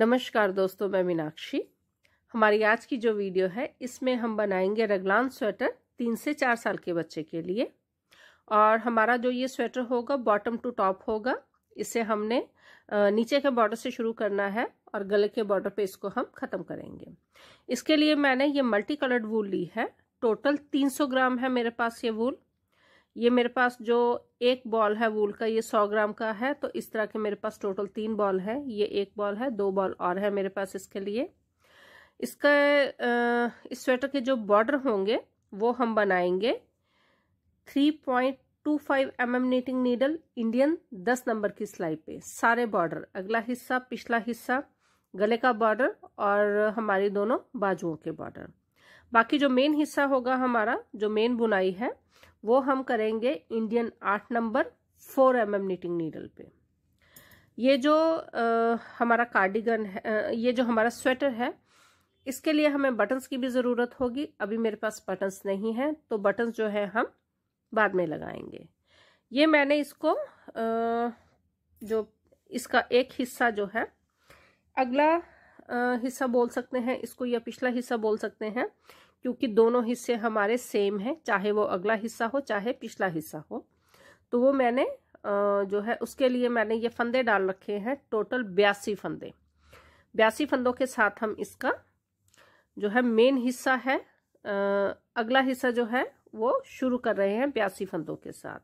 नमस्कार दोस्तों मैं मीनाक्षी हमारी आज की जो वीडियो है इसमें हम बनाएंगे रगलान स्वेटर तीन से चार साल के बच्चे के लिए और हमारा जो ये स्वेटर होगा बॉटम टू टॉप होगा इसे हमने नीचे के बॉर्डर से शुरू करना है और गले के बॉर्डर पे इसको हम ख़त्म करेंगे इसके लिए मैंने ये मल्टी कलर्ड वूल ली है टोटल 300 ग्राम है मेरे पास ये वूल ये मेरे पास जो एक बॉल है वूल का ये सौ ग्राम का है तो इस तरह के मेरे पास टोटल तीन बॉल है ये एक बॉल है दो बॉल और है मेरे पास इसके लिए इसका इस स्वेटर के जो बॉर्डर होंगे वो हम बनाएंगे three point two five M M knitting needle Indian दस नंबर की सिलाई पे सारे बॉर्डर अगला हिस्सा पिछला हिस्सा गले का बॉर्डर और हमारी दोनों बाजुओं के बॉर्डर बाकी जो मेन हिस्सा होगा हमारा जो मेन बुनाई है वो हम करेंगे इंडियन आठ number four M M knitting needle पे ये जो आ, हमारा कार्डिगन है आ, ये जो हमारा स्वेटर है इसके लिए हमें बटन्स की भी ज़रूरत होगी अभी मेरे पास बटन्स नहीं है तो बटन्स जो है हम बाद में लगाएंगे ये मैंने इसको आ, जो इसका एक हिस्सा जो है अगला हिस्सा बोल सकते हैं इसको या पिछला हिस्सा बोल सकते हैं क्योंकि दोनों हिस्से हमारे सेम हैं चाहे वो अगला हिस्सा हो चाहे पिछला हिस्सा हो तो वो मैंने जो है उसके लिए मैंने ये फंदे डाल रखे हैं टोटल बयासी फंदे बयासी फंदों के साथ हम इसका जो है मेन हिस्सा है अगला हिस्सा जो है वो शुरू कर रहे हैं बयासी फंदों के साथ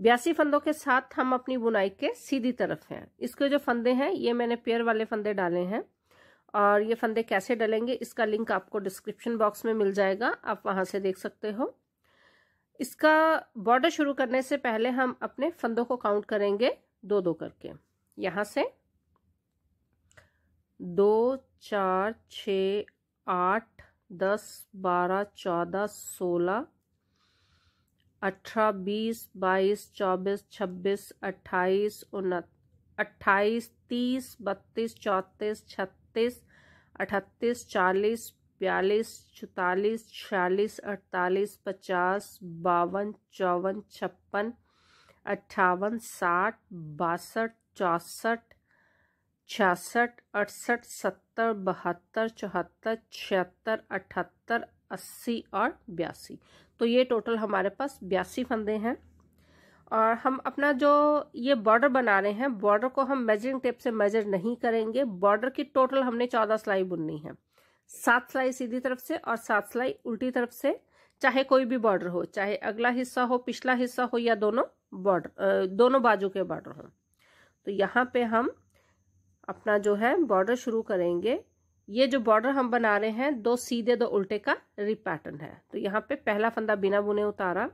बयासी फंदों के साथ हम अपनी बुनाई के सीधी तरफ हैं इसके जो फंदे हैं ये मैंने पेयर वाले फंदे डाले हैं और ये फंदे कैसे डलेंगे इसका लिंक आपको डिस्क्रिप्शन बॉक्स में मिल जाएगा आप वहाँ से देख सकते हो इसका बॉर्डर शुरू करने से पहले हम अपने फंदों को काउंट करेंगे दो दो करके यहाँ से दो चार छ आठ दस बारह चौदह सोलह अठारह बीस बाईस चौबीस छब्बीस अट्ठाईस उन अट्ठाईस तीस बत्तीस चौंतीस छत्तीस सत्ताईस अठतीस चालीस बयालीस चौतालीस छियालीस अड़तालीस पचास बावन चौवन छप्पन अट्ठावन साठ बासठ चौसठ छियासठ अड़सठ सत्तर बहत्तर चौहत्तर छिहत्तर अठहत्तर अस्सी और बयासी तो ये टोटल हमारे पास बयासी फंदे हैं और हम अपना जो ये बॉर्डर बना रहे हैं बॉर्डर को हम मेजरिंग टेप से मेजर नहीं करेंगे बॉर्डर की टोटल हमने चौदह सिलाई बुननी है सात सिलाई सीधी तरफ से और सात सिलाई उल्टी तरफ से चाहे कोई भी बॉर्डर हो चाहे अगला हिस्सा हो पिछला हिस्सा हो या दोनों बॉर्डर दोनों बाजू के बॉर्डर हों तो यहाँ पे हम अपना जो है बॉर्डर शुरू करेंगे ये जो बॉर्डर हम बना रहे हैं दो सीधे दो उल्टे का रिपैटर्न है तो यहाँ पे पहला फंदा बिना बुने उतारा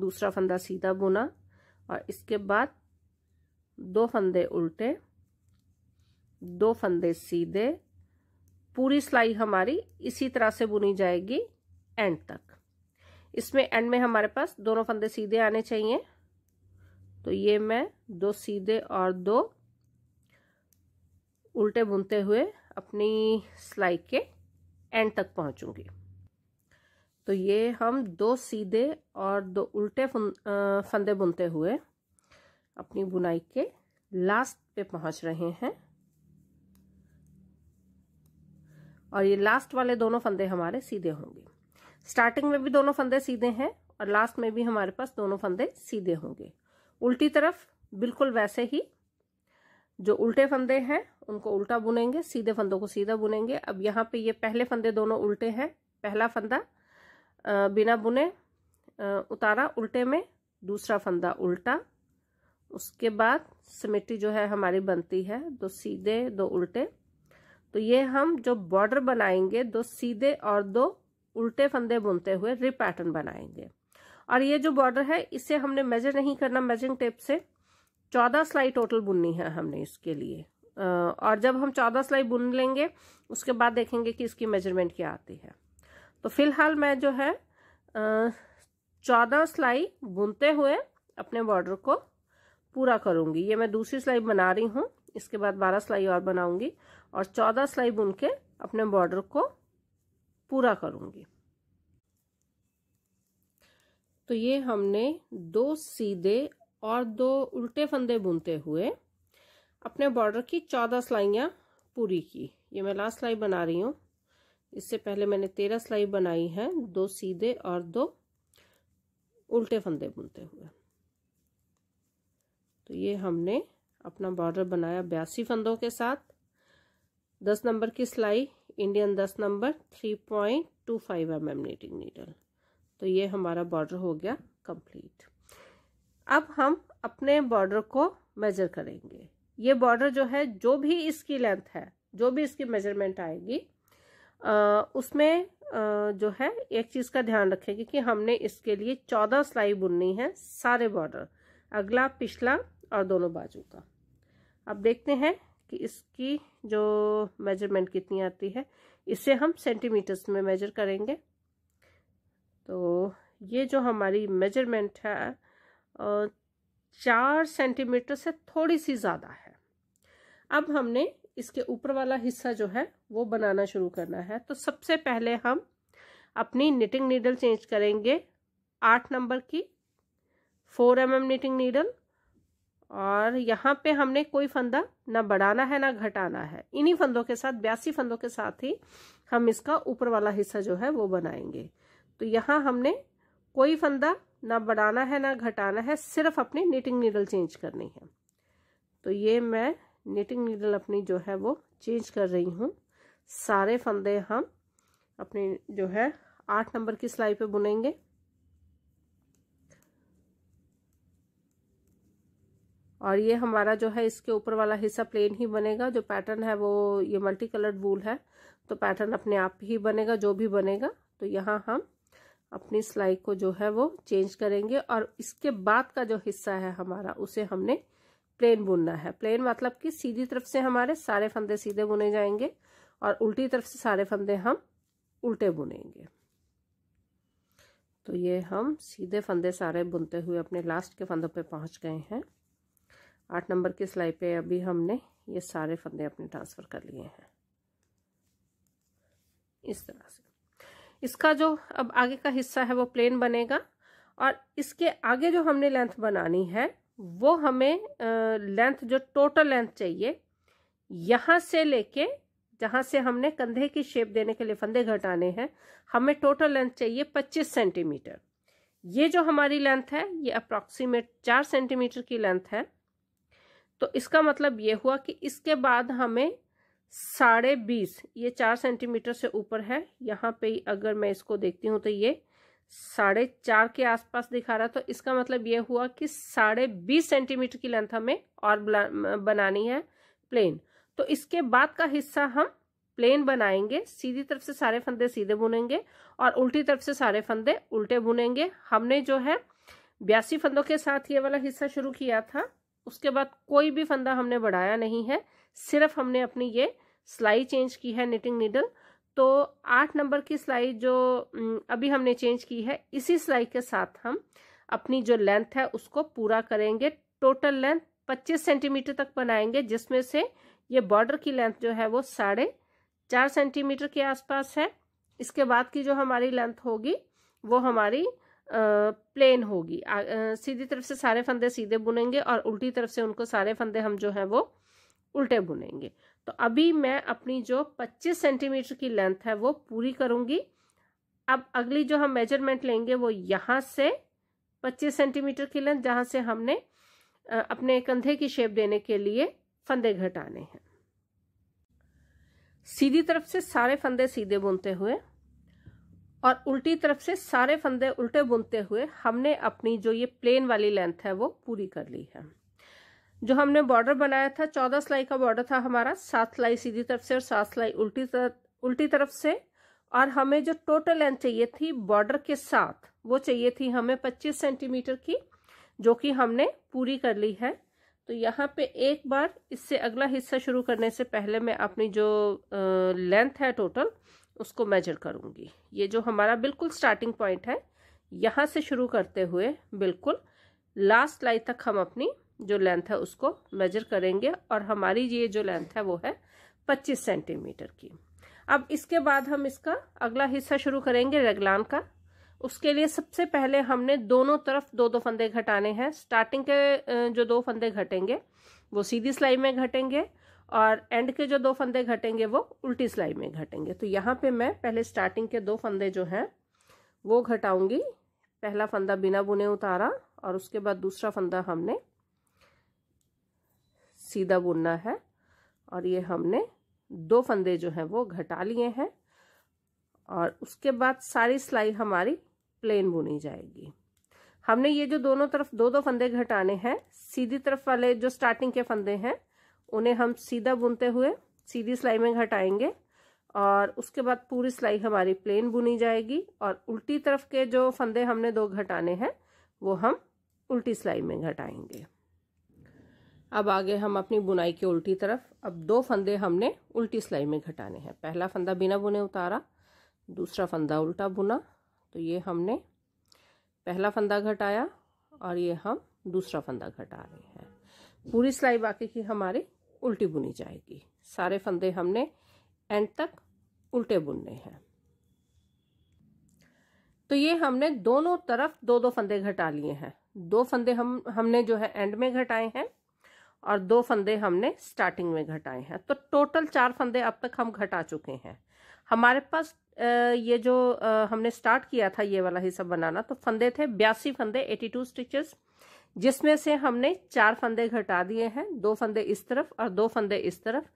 दूसरा फंदा सीधा बुना और इसके बाद दो फंदे उल्टे दो फंदे सीधे पूरी सिलाई हमारी इसी तरह से बुनी जाएगी एंड तक इसमें एंड में हमारे पास दोनों फंदे सीधे आने चाहिए तो ये मैं दो सीधे और दो उल्टे बुनते हुए अपनी सिलाई के एंड तक पहुंचूंगी तो ये हम दो सीधे और दो उल्टे फंदे बुनते हुए अपनी बुनाई के लास्ट पे पहुंच रहे हैं और ये लास्ट वाले दोनों फंदे हमारे सीधे होंगे स्टार्टिंग में भी दोनों फंदे सीधे हैं और लास्ट में भी हमारे पास दोनों फंदे सीधे होंगे उल्टी तरफ बिल्कुल वैसे ही जो उल्टे फंदे हैं उनको उल्टा बुनेंगे सीधे फंदों को सीधा बुनेंगे अब यहाँ पे ये पहले फंदे दोनों उल्टे हैं पहला फंदा बिना बुने उतारा उल्टे में दूसरा फंदा उल्टा उसके बाद सिमेट्री जो है हमारी बनती है दो सीधे दो उल्टे तो ये हम जो बॉर्डर बनाएंगे दो सीधे और दो उल्टे फंदे बुनते हुए रिप पैटर्न बनाएंगे और ये जो बॉर्डर है इसे हमने मेजर नहीं करना मेजरिंग टेप से चौदह सिलाई टोटल बुननी है हमने इसके लिए और जब हम चौदह सिलाई बुन लेंगे उसके बाद देखेंगे कि इसकी मेजरमेंट क्या आती है तो फिलहाल मैं जो है चौदह सिलाई बुनते हुए अपने बॉर्डर को पूरा करूंगी ये मैं दूसरी सिलाई बना रही हूँ इसके बाद बारह सिलाई और बनाऊंगी और चौदह सिलाई बुन के अपने बॉर्डर को पूरा करूँगी तो ये हमने दो सीधे और दो उल्टे फंदे बुनते हुए अपने बॉर्डर की चौदह सिलाइयाँ पूरी की ये मैं लास्ट सिलाई बना रही हूँ इससे पहले मैंने तेरह सिलाई बनाई है दो सीधे और दो उल्टे फंदे बुनते हुए तो ये हमने अपना बॉर्डर बनाया बयासी फंदों के साथ दस नंबर की सिलाई इंडियन दस number three point two five M M knitting needle तो ये हमारा बॉर्डर हो गया कंप्लीट अब हम अपने बॉर्डर को मेजर करेंगे ये बॉर्डर जो है जो भी इसकी लेंथ है जो भी इसकी मेजरमेंट आएगी उसमें जो है एक चीज़ का ध्यान रखेंगे कि हमने इसके लिए चौदह सिलाई बुननी है सारे बॉर्डर अगला पिछला और दोनों बाजू का अब देखते हैं कि इसकी जो मेजरमेंट कितनी आती है इसे हम सेंटीमीटर्स में मेजर करेंगे तो ये जो हमारी मेजरमेंट है चार सेंटीमीटर से थोड़ी सी ज़्यादा है अब हमने इसके ऊपर वाला हिस्सा जो है वो बनाना शुरू करना है तो सबसे पहले हम अपनी निटिंग नीडल चेंज करेंगे आठ नंबर की four M M knitting needle और यहाँ पे हमने कोई फंदा ना बढ़ाना है ना घटाना है इन्हीं फंदों के साथ बयासी फंदों के साथ ही हम इसका ऊपर वाला हिस्सा जो है वो बनाएंगे तो यहाँ हमने कोई फंदा ना बढ़ाना है ना घटाना है सिर्फ अपनी निटिंग नीडल चेंज करनी है तो ये मैं नेटिंग नीडल अपनी जो है वो चेंज कर रही हूँ सारे फंदे हम अपने जो है आठ नंबर की सिलाई पे बुनेंगे और ये हमारा जो है इसके ऊपर वाला हिस्सा प्लेन ही बनेगा जो पैटर्न है वो ये मल्टी कलर्ड बूल है तो पैटर्न अपने आप ही बनेगा जो भी बनेगा तो यहाँ हम अपनी सिलाई को जो है वो चेंज करेंगे और इसके बाद का जो हिस्सा है हमारा उसे हमने प्लेन बुनना है प्लेन मतलब कि सीधी तरफ से हमारे सारे फंदे सीधे बुने जाएंगे और उल्टी तरफ से सारे फंदे हम उल्टे बुनेंगे तो ये हम सीधे फंदे सारे बुनते हुए अपने लास्ट के फंदों पे पहुंच गए हैं आठ नंबर की सिलाई पे अभी हमने ये सारे फंदे अपने ट्रांसफ़र कर लिए हैं इस तरह से इसका जो अब आगे का हिस्सा है वो प्लेन बनेगा और इसके आगे जो हमने लेंथ बनानी है वो हमें लेंथ जो टोटल लेंथ चाहिए यहाँ से लेके जहाँ से हमने कंधे की शेप देने के लिए फंदे घटाने हैं हमें टोटल लेंथ चाहिए 25 सेंटीमीटर ये जो हमारी लेंथ है ये अप्रॉक्सीमेट चार सेंटीमीटर की लेंथ है तो इसका मतलब ये हुआ कि इसके बाद हमें साढ़े बीस ये चार सेंटीमीटर से ऊपर है यहाँ पे अगर मैं इसको देखती हूँ तो ये साढ़े चार के आसपास दिखा रहा तो इसका मतलब ये हुआ कि साढ़े बीस सेंटीमीटर की लेंथ हमें और बनानी है प्लेन तो इसके बाद का हिस्सा हम प्लेन बनाएंगे सीधी तरफ से सारे फंदे सीधे बुनेंगे और उल्टी तरफ से सारे फंदे उल्टे बुनेंगे हमने जो है बयासी फंदों के साथ ये वाला हिस्सा शुरू किया था उसके बाद कोई भी फंदा हमने बढ़ाया नहीं है सिर्फ हमने अपनी ये सिलाई चेंज की है निटिंग नीडल तो आठ नंबर की सिलाई जो अभी हमने चेंज की है इसी सिलाई के साथ हम अपनी जो लेंथ है उसको पूरा करेंगे टोटल लेंथ पच्चीस सेंटीमीटर तक बनाएंगे जिसमें से ये बॉर्डर की लेंथ जो है वो साढ़े चार सेंटीमीटर के आसपास है इसके बाद की जो हमारी लेंथ होगी वो हमारी प्लेन होगी आ, आ, सीधी तरफ से सारे फंदे सीधे बुनेंगे और उल्टी तरफ से उनको सारे फंदे हम जो हैं वो उल्टे बुनेंगे तो अभी मैं अपनी जो 25 सेंटीमीटर की लेंथ है वो पूरी करूंगी अब अगली जो हम मेजरमेंट लेंगे वो यहाँ से 25 सेंटीमीटर की लेंथ जहाँ से हमने अपने कंधे की शेप देने के लिए फंदे घटाने हैं सीधी तरफ से सारे फंदे सीधे बुनते हुए और उल्टी तरफ से सारे फंदे उल्टे बुनते हुए हमने अपनी जो ये प्लेन वाली लेंथ है वो पूरी कर ली है जो हमने बॉर्डर बनाया था चौदह सिलाई का बॉर्डर था हमारा सात सिलाई सीधी तरफ से और सात सिलाई उल्टी तरफ उल्टी तरफ से और हमें जो टोटल लेंथ चाहिए थी बॉर्डर के साथ वो चाहिए थी हमें पच्चीस सेंटीमीटर की जो कि हमने पूरी कर ली है तो यहाँ पे एक बार इससे अगला हिस्सा शुरू करने से पहले मैं अपनी जो लेंथ है टोटल उसको मेजर करूँगी ये जो हमारा बिल्कुल स्टार्टिंग पॉइंट है यहाँ से शुरू करते हुए बिल्कुल लास्ट लाइन तक हम अपनी जो लेंथ है उसको मेजर करेंगे और हमारी ये जो लेंथ है वो है 25 सेंटीमीटर की अब इसके बाद हम इसका अगला हिस्सा शुरू करेंगे रेगलान का उसके लिए सबसे पहले हमने दोनों तरफ दो दो फंदे घटाने हैं स्टार्टिंग के जो दो फंदे घटेंगे वो सीधी सिलाई में घटेंगे और एंड के जो दो फंदे घटेंगे वो उल्टी सिलाई में घटेंगे तो यहाँ पे मैं पहले स्टार्टिंग के दो फंदे जो हैं वो घटाऊंगी पहला फंदा बिना बुने उतारा और उसके बाद दूसरा फंदा हमने सीधा बुनना है और ये हमने दो फंदे जो हैं वो घटा लिए हैं और उसके बाद सारी सिलाई हमारी प्लेन बुनी जाएगी हमने ये जो दोनों तरफ दो दो फंदे घटाने हैं सीधी तरफ वाले जो स्टार्टिंग के फंदे हैं उन्हें हम सीधा बुनते हुए सीधी सिलाई में घटाएंगे और उसके बाद पूरी सिलाई हमारी प्लेन बुनी जाएगी और उल्टी तरफ के जो फंदे हमने दो घटाने हैं वो हम उल्टी सिलाई में घटाएंगे अब आगे हम अपनी बुनाई की उल्टी तरफ अब दो फंदे हमने उल्टी सिलाई में घटाने हैं पहला फंदा बिना बुने उतारा दूसरा फंदा उल्टा बुना तो ये हमने पहला फंदा घटाया और ये हम दूसरा फंदा घटा रहे हैं पूरी सिलाई बाकी की हमारी उल्टी बुनी जाएगी सारे फंदे हमने एंड तक उल्टे बुनने हैं तो ये हमने दोनों तरफ दो दो फंदे घटा लिए हैं दो फंदे हम हमने जो है एंड में घटाए हैं और दो फंदे हमने स्टार्टिंग में घटाए हैं तो टोटल चार फंदे अब तक हम घटा चुके हैं हमारे पास ये जो हमने स्टार्ट किया था ये वाला हिस्सा बनाना तो फंदे थे बयासी फंदे एटी टू स्टिचेस जिसमें से हमने चार फंदे घटा दिए हैं दो फंदे इस तरफ और दो फंदे इस तरफ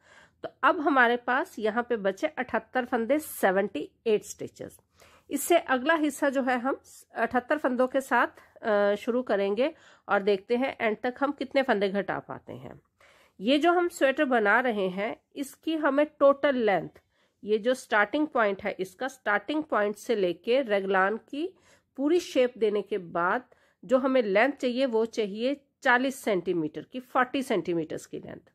तो अब हमारे पास यहाँ पे बचे अठहत्तर फंदे सेवेंटी एट स्टिचेस इससे अगला हिस्सा जो है हम अठहत्तर फंदों के साथ शुरू करेंगे और देखते हैं एंड तक हम कितने फंदे घटा पाते हैं ये जो हम स्वेटर बना रहे हैं इसकी हमें टोटल लेंथ ये जो स्टार्टिंग पॉइंट है इसका स्टार्टिंग पॉइंट से लेके रेगलान की पूरी शेप देने के बाद जो हमें लेंथ चाहिए वो चाहिए चालीस सेंटीमीटर की फोर्टी सेंटीमीटर्स की लेंथ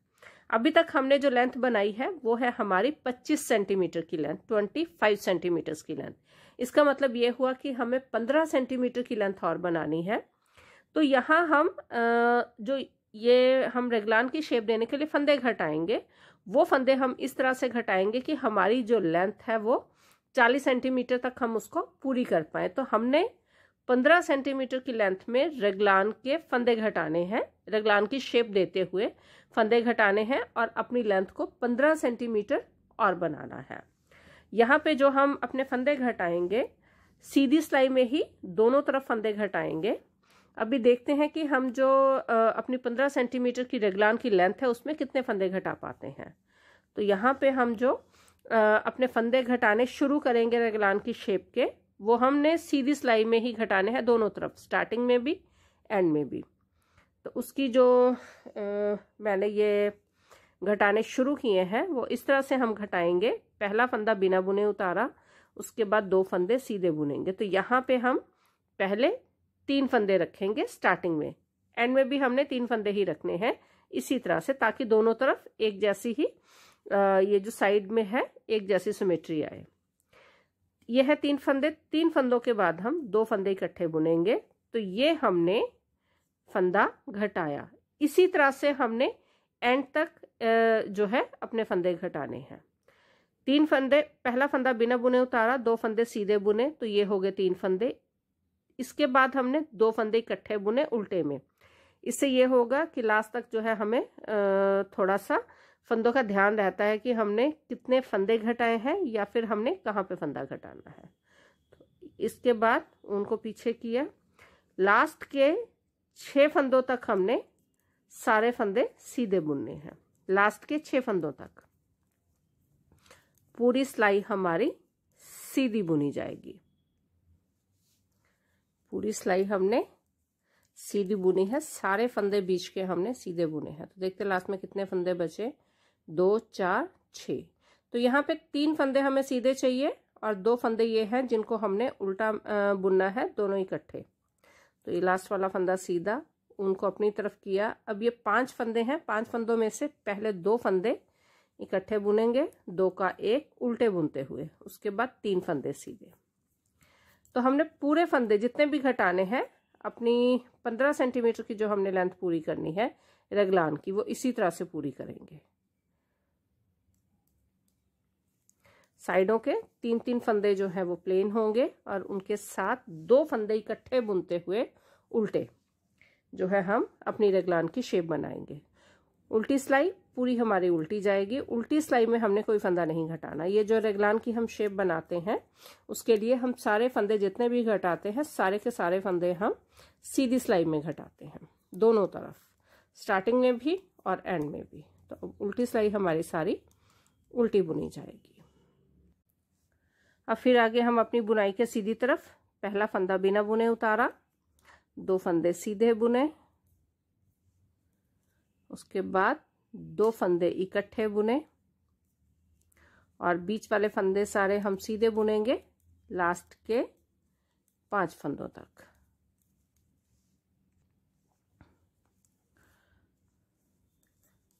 अभी तक हमने जो लेंथ बनाई है वो है हमारी पच्चीस सेंटीमीटर की लेंथ ट्वेंटी फाइव सेंटीमीटर्स की लेंथ इसका मतलब ये हुआ कि हमें पंद्रह सेंटीमीटर की लेंथ और बनानी है तो यहाँ हम जो ये हम रेगलान की शेप देने के लिए फंदे घटाएंगे वो फंदे हम इस तरह से घटाएंगे कि हमारी जो लेंथ है वो चालीस सेंटीमीटर तक हम उसको पूरी कर पाएँ तो हमने पंद्रह सेंटीमीटर की लेंथ में रेगलान के फंदे घटाने हैं रेगलान की शेप देते हुए फंदे घटाने हैं और अपनी लेंथ को पंद्रह सेंटीमीटर और बनाना है यहाँ पे जो हम अपने फंदे घटाएंगे सीधी सिलाई में ही दोनों तरफ फंदे घटाएंगे अभी देखते हैं कि हम जो अपनी पंद्रह सेंटीमीटर की रेगलान की लेंथ है उसमें कितने फंदे घटा पाते हैं तो यहाँ पे हम जो अपने फंदे घटाने शुरू करेंगे रेगलान की शेप के वो हमने सीधी सिलाई में ही घटाने हैं दोनों तरफ स्टार्टिंग में भी एंड में भी तो उसकी जो आ, मैंने ये घटाने शुरू किए हैं वो इस तरह से हम घटाएंगे पहला फंदा बिना बुने उतारा उसके बाद दो फंदे सीधे बुनेंगे तो यहाँ पे हम पहले तीन फंदे रखेंगे स्टार्टिंग में एंड में भी हमने तीन फंदे ही रखने हैं इसी तरह से ताकि दोनों तरफ एक जैसी ही ये जो साइड में है एक जैसी सिमेट्री आए ये है तीन फंदे तीन फंदों के बाद हम दो फंदे इकट्ठे बुनेंगे तो ये हमने फंदा घटाया इसी तरह से हमने एंड तक जो है अपने फंदे घटाने हैं तीन फंदे पहला फंदा बिना बुने उतारा दो फंदे सीधे बुने तो ये हो गए तीन फंदे इसके बाद हमने दो फंदे इकट्ठे बुने उल्टे में इससे ये होगा कि लास्ट तक जो है हमें थोड़ा सा फंदों का ध्यान रहता है कि हमने कितने फंदे घटाए हैं या फिर हमने कहाँ पे फंदा घटाना है तो इसके बाद उनको पीछे किया लास्ट के छः फंदों तक हमने सारे फंदे सीधे बुनने हैं लास्ट के छः फंदों तक पूरी सिलाई हमारी सीधी बुनी जाएगी पूरी सिलाई हमने सीधी बुनी है सारे फंदे बीच के हमने सीधे बुने हैं तो देखते लास्ट में कितने फंदे बचे दो चार छ तो यहाँ पे तीन फंदे हमें सीधे चाहिए और दो फंदे ये हैं जिनको हमने उल्टा बुनना है दोनों इकट्ठे तो ये लास्ट वाला फंदा सीधा उनको अपनी तरफ किया अब ये पांच फंदे हैं पांच फंदों में से पहले दो फंदे इकट्ठे बुनेंगे दो का एक उल्टे बुनते हुए उसके बाद तीन फंदे सीधे तो हमने पूरे फंदे जितने भी घटाने हैं अपनी पंद्रह सेंटीमीटर की जो हमने लेंथ पूरी करनी है रगलान की वो इसी तरह से पूरी करेंगे साइडों के तीन तीन फंदे जो हैं वो प्लेन होंगे और उनके साथ दो फंदे इकट्ठे बुनते हुए उल्टे जो है हम अपनी रगलान की शेप बनाएंगे उल्टी सिलाई पूरी हमारी उल्टी जाएगी उल्टी सिलाई में हमने कोई फंदा नहीं घटाना ये जो रेगलान की हम शेप बनाते हैं उसके लिए हम सारे फंदे जितने भी घटाते हैं सारे के सारे फंदे हम सीधी सिलाई में घटाते हैं दोनों तरफ स्टार्टिंग में भी और एंड में भी तो उल्टी सिलाई हमारी सारी उल्टी बुनी जाएगी अब फिर आगे हम अपनी बुनाई के सीधी तरफ पहला फंदा बिना बुने उतारा दो फंदे सीधे बुने उसके बाद दो फंदे इकट्ठे बुने और बीच वाले फंदे सारे हम सीधे बुनेंगे लास्ट के पांच फंदों तक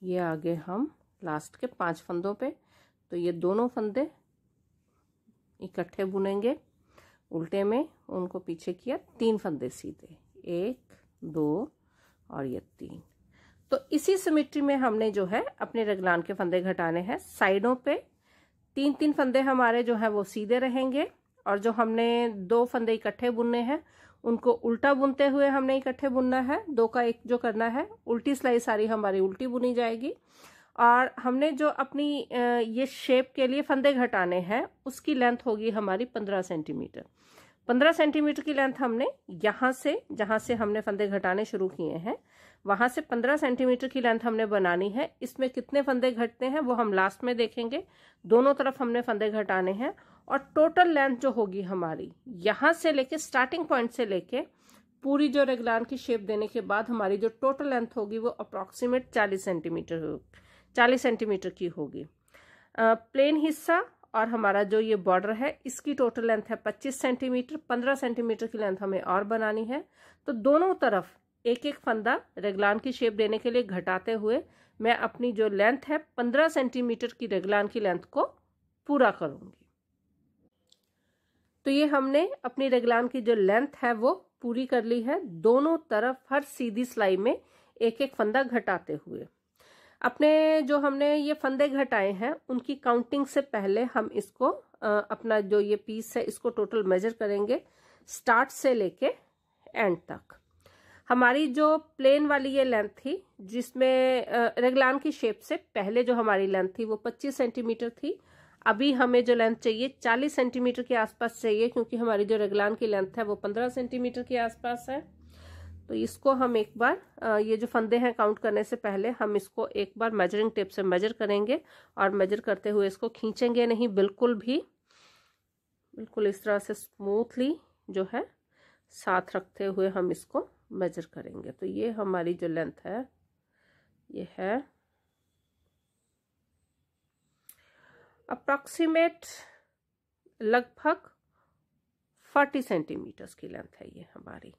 ये आगे हम लास्ट के पांच फंदों पे तो ये दोनों फंदे इकट्ठे बुनेंगे उल्टे में उनको पीछे किया तीन फंदे सीधे एक दो और ये तीन तो इसी सिमिट्री में हमने जो है अपने रगलान के फंदे घटाने हैं साइडों पे तीन तीन फंदे हमारे जो है वो सीधे रहेंगे और जो हमने दो फंदे इकट्ठे बुनने हैं उनको उल्टा बुनते हुए हमने इकट्ठे बुनना है दो का एक जो करना है उल्टी सिलाई सारी हमारी उल्टी बुनी जाएगी और हमने जो अपनी ये शेप के लिए फंदे घटाने हैं उसकी लेंथ होगी हमारी पंद्रह सेंटीमीटर पंद्रह सेंटीमीटर की लेंथ हमने यहाँ से जहाँ से हमने फंदे घटाने शुरू किए हैं वहां से पंद्रह सेंटीमीटर की लेंथ हमने बनानी है इसमें कितने फंदे घटते हैं वो हम लास्ट में देखेंगे दोनों तरफ हमने फंदे घटाने हैं और टोटल लेंथ जो होगी हमारी यहाँ से लेके स्टार्टिंग पॉइंट से लेके पूरी जो रेगलान की शेप देने के बाद हमारी जो टोटल लेंथ होगी वो अप्रॉक्सीमेट चालीस सेंटीमीटर चालीस सेंटीमीटर की होगी प्लेन हिस्सा और हमारा जो ये बॉर्डर है इसकी टोटल लेंथ है 25 सेंटीमीटर 15 सेंटीमीटर की लेंथ हमें और बनानी है तो दोनों तरफ एक एक फंदा रेगलान की शेप देने के लिए घटाते हुए मैं अपनी जो लेंथ है पंद्रह सेंटीमीटर की रेगलान की लेंथ को पूरा करूँगी तो ये हमने अपनी रेगलान की जो लेंथ है वो पूरी कर ली है दोनों तरफ हर सीधी सिलाई में एक एक फंदा घटाते हुए अपने जो हमने ये फंदे घटाए हैं उनकी काउंटिंग से पहले हम इसको अपना जो ये पीस है इसको टोटल मेजर करेंगे स्टार्ट से लेके एंड तक हमारी जो प्लेन वाली ये लेंथ थी जिसमें रेगलान की शेप से पहले जो हमारी लेंथ थी वो 25 सेंटीमीटर थी अभी हमें जो लेंथ चाहिए 40 सेंटीमीटर के आसपास चाहिए क्योंकि हमारी जो रेगलान की लेंथ है वो 15 सेंटीमीटर के आसपास है तो इसको हम एक बार ये जो फंदे हैं काउंट करने से पहले हम इसको एक बार मेजरिंग टेप से मेजर करेंगे और मेजर करते हुए इसको खींचेंगे नहीं बिल्कुल भी बिल्कुल इस तरह से स्मूथली जो है साथ रखते हुए हम इसको मेजर करेंगे तो ये हमारी जो लेंथ है ये है अप्रॉक्सीमेट लगभग फोर्टी सेंटीमीटर्स की लेंथ है ये हमारी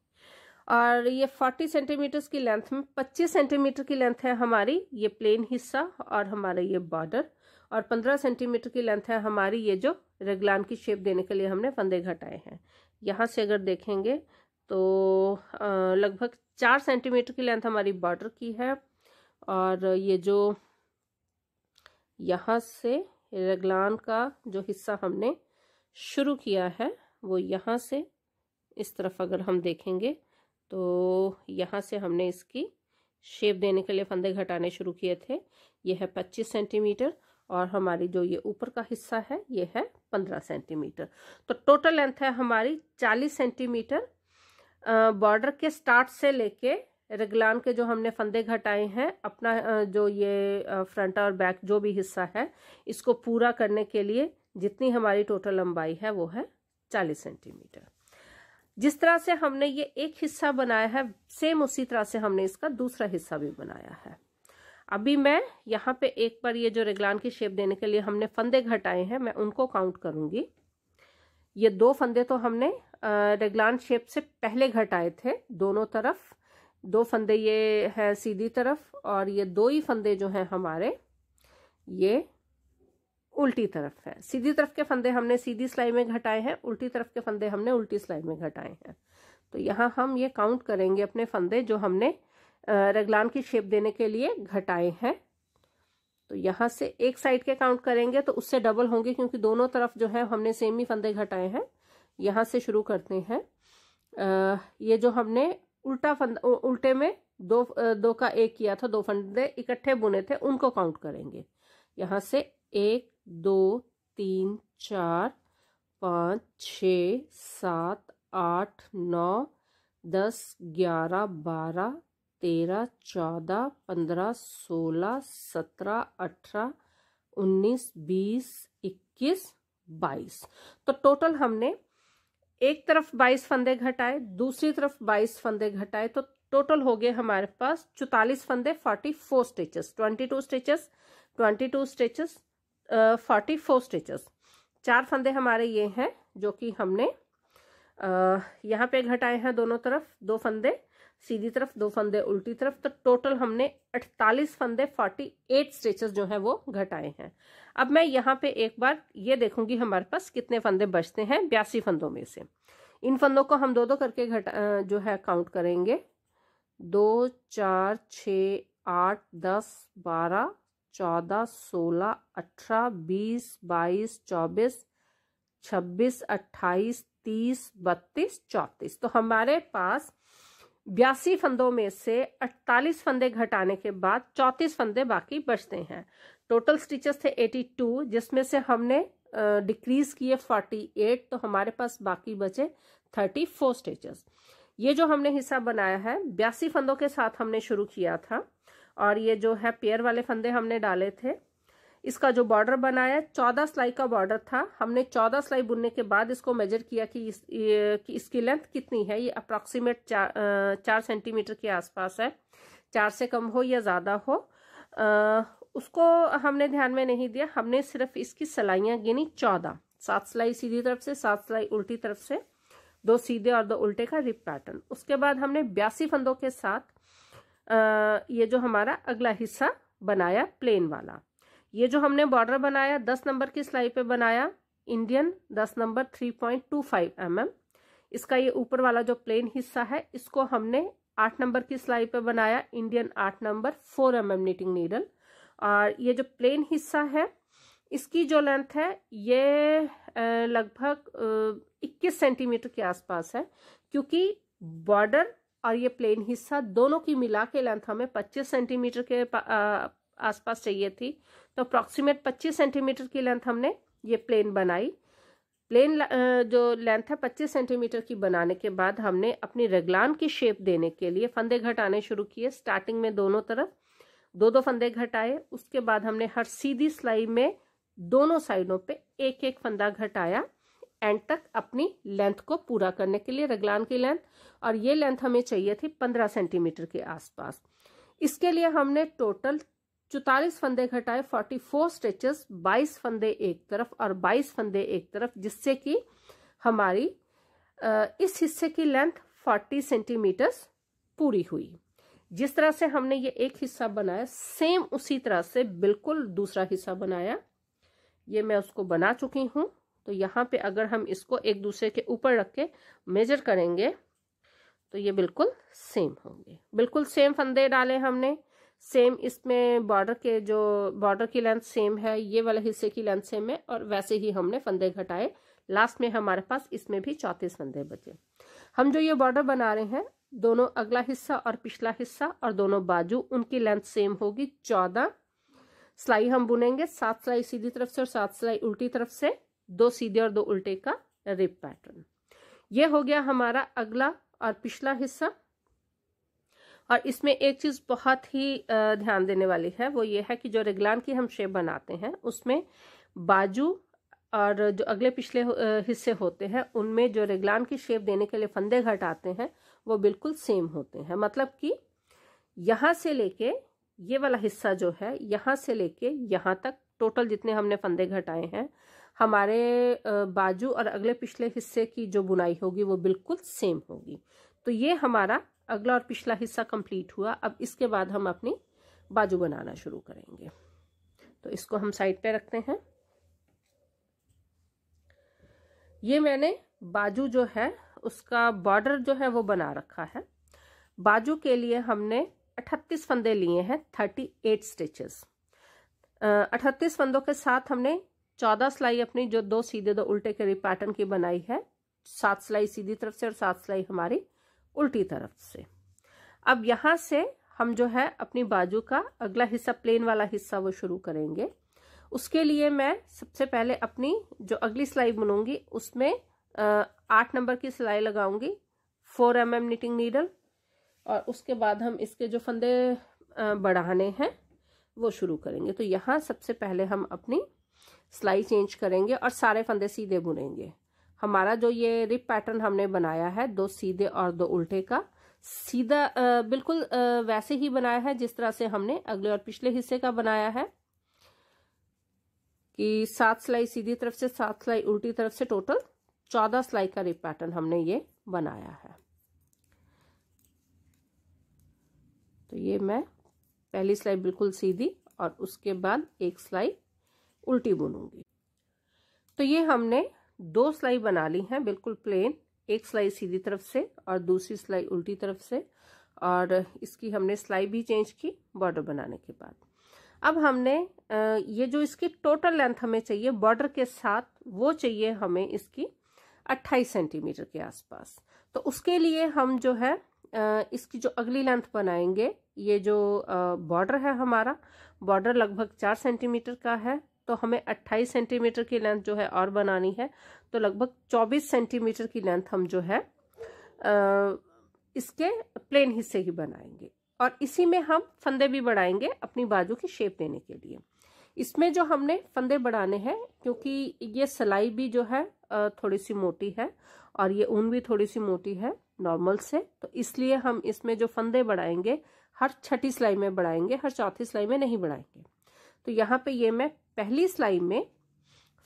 और ये फोर्टी सेंटीमीटर्स की लेंथ में पच्चीस सेंटीमीटर की लेंथ है हमारी ये प्लेन हिस्सा और हमारा ये बॉर्डर और पंद्रह सेंटीमीटर की लेंथ है हमारी ये जो रेगलान की शेप देने के लिए हमने फंदे घटाए हैं यहाँ से अगर देखेंगे तो लगभग चार सेंटीमीटर की लेंथ हमारी बॉर्डर की है और ये जो यहाँ से रगलान का जो हिस्सा हमने शुरू किया है वो यहाँ से इस तरफ अगर हम देखेंगे तो यहाँ से हमने इसकी शेप देने के लिए फंदे घटाने शुरू किए थे ये है 25 सेंटीमीटर और हमारी जो ये ऊपर का हिस्सा है ये है 15 सेंटीमीटर तो टोटल लेंथ है हमारी 40 सेंटीमीटर बॉर्डर के स्टार्ट से लेके रगलान के जो हमने फंदे घटाए हैं अपना जो ये फ्रंट और बैक जो भी हिस्सा है इसको पूरा करने के लिए जितनी हमारी टोटल लंबाई है वो है चालीस सेंटीमीटर जिस तरह से हमने ये एक हिस्सा बनाया है सेम उसी तरह से हमने इसका दूसरा हिस्सा भी बनाया है अभी मैं यहाँ पे एक बार ये जो रेगलान की शेप देने के लिए हमने फंदे घटाए हैं मैं उनको काउंट करूँगी ये दो फंदे तो हमने रेगलान शेप से पहले घटाए थे दोनों तरफ दो फंदे ये हैं सीधी तरफ और ये दो ही फंदे जो हैं हमारे ये उल्टी तरफ है सीधी तरफ के फंदे हमने सीधी सिलाई में घटाए हैं उल्टी तरफ के फंदे हमने उल्टी सिलाई में घटाए हैं तो यहाँ हम ये काउंट करेंगे अपने फंदे जो हमने रगलान की शेप देने के लिए घटाए हैं तो यहाँ से एक साइड के काउंट करेंगे तो उससे डबल होंगे क्योंकि दोनों तरफ जो है हमने सेम ही फंदे घटाए हैं यहाँ से शुरू करते हैं आ, ये जो हमने उल्टा फंदा उल्टे में दो दो का एक किया था दो फंदे इकट्ठे बुने थे उनको काउंट करेंगे यहाँ से एक दो तीन चार पाँच छ सात आठ नौ दस ग्यारह बारह तेरह चौदह पंद्रह सोलह सत्रह अठारह उन्नीस बीस इक्कीस बाईस तो टोटल हमने एक तरफ बाईस फंदे घटाए दूसरी तरफ बाईस फंदे घटाए तो टोटल हो गए हमारे पास चौतालीस फंदे forty four stitches twenty two stitches twenty two stitches forty four stitches चार फंदे हमारे ये हैं जो कि हमने यहाँ पे घटाए हैं दोनों तरफ दो फंदे सीधी तरफ दो फंदे उल्टी तरफ तो टोटल हमने 48 फंदे 48 स्टिचेस जो हैं वो घटाए हैं अब मैं यहाँ पे एक बार ये देखूंगी हमारे पास कितने फंदे बचते हैं बयासी फंदों में से इन फंदों को हम दो दो करके घटा जो है काउंट करेंगे दो चार छ आठ दस बारह चौदह सोलह अठारह बीस बाईस चौबीस छब्बीस अट्ठाईस तीस बत्तीस चौंतीस तो हमारे पास बयासी फंदों में से 48 फंदे घटाने के बाद 34 फंदे बाकी बचते हैं टोटल स्टिचेस थे 82 जिसमें से हमने डिक्रीज किए 48 तो हमारे पास बाकी बचे 34 स्टिचेस ये जो हमने हिस्सा बनाया है बयासी फंदों के साथ हमने शुरू किया था और ये जो है पेयर वाले फंदे हमने डाले थे इसका जो बॉर्डर बनाया चौदह सिलाई का बॉर्डर था हमने चौदह सिलाई बुनने के बाद इसको मेजर किया कि, इस, कि इसकी लेंथ कितनी है ये अप्रॉक्सीमेट चार चार सेंटीमीटर के आसपास है चार से कम हो या ज़्यादा हो आ, उसको हमने ध्यान में नहीं दिया हमने सिर्फ इसकी सिलाइयाँ गिनी चौदह सात सिलाई सीधी तरफ से सात सिलाई उल्टी तरफ से दो सीधे और दो उल्टे का रिप पैटर्न उसके बाद हमने बयासी फंदों के साथ आ, ये जो हमारा अगला हिस्सा बनाया प्लेन वाला ये जो हमने बॉर्डर बनाया दस नंबर की सिलाई पे बनाया इंडियन दस number three point two five M M इसका ये ऊपर वाला जो प्लेन हिस्सा है इसको हमने आठ नंबर की सिलाई पे बनाया इंडियन आठ number four M M knitting needle और ये जो प्लेन हिस्सा है इसकी जो लेंथ है ये लगभग इक्कीस सेंटीमीटर के आसपास है क्योंकि बॉर्डर और ये प्लेन हिस्सा दोनों की मिला के लेंथ हमें 25 सेंटीमीटर के आसपास चाहिए थी तो अप्रॉक्सीमेट पच्चीस सेंटीमीटर की लेंथ हमने ये प्लेन बनाई प्लेन जो लेंथ है पच्चीस सेंटीमीटर की बनाने के बाद हमने अपनी रगलान की शेप देने के लिए फंदे घटाने शुरू किए स्टार्टिंग में दोनों तरफ दो दो फंदे घटाए उसके बाद हमने हर सीधी सिलाई में दोनों साइडों पे एक एक फंदा घटाया एंड तक अपनी लेंथ को पूरा करने के लिए रगलान की लेंथ और ये लेंथ हमें चाहिए थी पंद्रह सेंटीमीटर के आसपास इसके लिए हमने टोटल चौतालीस फंदे घटाए फोर्टी फोर स्टेचेस बाईस फंदे एक तरफ और बाईस फंदे एक तरफ जिससे कि हमारी इस हिस्से की लेंथ फोर्टी सेंटीमीटर्स पूरी हुई जिस तरह से हमने ये एक हिस्सा बनाया सेम उसी तरह से बिल्कुल दूसरा हिस्सा बनाया ये मैं उसको बना चुकी हूँ तो यहाँ पे अगर हम इसको एक दूसरे के ऊपर रख के मेजर करेंगे तो ये बिल्कुल सेम होंगे बिल्कुल सेम फंदे डाले हमने सेम इसमें बॉर्डर के जो बॉर्डर की लेंथ सेम है ये वाले हिस्से की लेंथ सेम है और वैसे ही हमने फंदे घटाए लास्ट में हमारे पास इसमें भी चौंतीस फंदे बचे हम जो ये बॉर्डर बना रहे हैं दोनों अगला हिस्सा और पिछला हिस्सा और दोनों बाजू उनकी लेंथ सेम होगी चौदह सिलाई हम बुनेंगे सात सिलाई सीधी तरफ से और सात सिलाई उल्टी तरफ से दो सीधे और दो उल्टे का रिप पैटर्न ये हो गया हमारा अगला और पिछला हिस्सा और इसमें एक चीज़ बहुत ही ध्यान देने वाली है वो ये है कि जो रेगलान की हम शेप बनाते हैं उसमें बाजू और जो अगले पिछले हिस्से होते हैं उनमें जो रेगलान की शेप देने के लिए फंदे घट आते हैं वो बिल्कुल सेम होते हैं मतलब कि यहाँ से लेके ये वाला हिस्सा जो है यहाँ से लेके यहाँ तक टोटल जितने हमने फंदे घटाए हैं हमारे बाजू और अगले पिछले हिस्से की जो बुनाई होगी वो बिल्कुल सेम होगी तो ये हमारा अगला और पिछला हिस्सा कंप्लीट हुआ अब इसके बाद हम अपनी बाजू बनाना शुरू करेंगे तो इसको हम साइड पे रखते हैं ये मैंने बाजू जो है उसका बॉर्डर जो है वो बना रखा है बाजू के लिए हमने 38 फंदे लिए हैं 38 स्टिचेस अठतीस फंदों के साथ हमने 14 सिलाई अपनी जो दो सीधे दो उल्टे के पैटर्न की बनाई है सात सिलाई सीधी तरफ से और सात सिलाई हमारी उल्टी तरफ से अब यहाँ से हम जो है अपनी बाजू का अगला हिस्सा प्लेन वाला हिस्सा वो शुरू करेंगे उसके लिए मैं सबसे पहले अपनी जो अगली सिलाई बुनूंगी उसमें आठ नंबर की सिलाई लगाऊंगी four M M knitting needle और उसके बाद हम इसके जो फंदे बढ़ाने हैं वो शुरू करेंगे तो यहाँ सबसे पहले हम अपनी सिलाई चेंज करेंगे और सारे फंदे सीधे बुनेंगे हमारा जो ये रिप पैटर्न हमने बनाया है दो सीधे और दो उल्टे का सीधा बिल्कुल वैसे ही बनाया है जिस तरह से हमने अगले और पिछले हिस्से का बनाया है कि सात सिलाई सीधी तरफ से सात सिलाई उल्टी तरफ से टोटल चौदह सिलाई का रिप पैटर्न हमने ये बनाया है तो ये मैं पहली सिलाई बिल्कुल सीधी और उसके बाद एक सिलाई उल्टी बुनूंगी तो ये हमने दो सिलाई बना ली हैं बिल्कुल प्लेन एक सिलाई सीधी तरफ से और दूसरी सिलाई उल्टी तरफ से और इसकी हमने सिलाई भी चेंज की बॉर्डर बनाने के बाद अब हमने ये जो इसकी टोटल लेंथ हमें चाहिए बॉर्डर के साथ वो चाहिए हमें इसकी 28 सेंटीमीटर के आसपास तो उसके लिए हम जो है इसकी जो अगली लेंथ बनाएंगे ये जो बॉर्डर है हमारा बॉर्डर लगभग चार सेंटीमीटर का है तो हमें 28 सेंटीमीटर की लेंथ जो है और बनानी है तो लगभग 24 सेंटीमीटर की लेंथ हम जो है आ, इसके प्लेन हिस्से ही बनाएंगे और इसी में हम फंदे भी बढ़ाएंगे अपनी बाजू की शेप देने के लिए इसमें जो हमने फंदे बढ़ाने हैं क्योंकि ये सिलाई भी जो है थोड़ी सी मोटी है और ये ऊन भी थोड़ी सी मोटी है नॉर्मल से तो इसलिए हम इसमें जो फंदे बढ़ाएंगे हर छठी सिलाई में बढ़ाएंगे हर चौथी सिलाई में नहीं बढ़ाएंगे तो यहाँ पे ये मैं पहली सिलाई में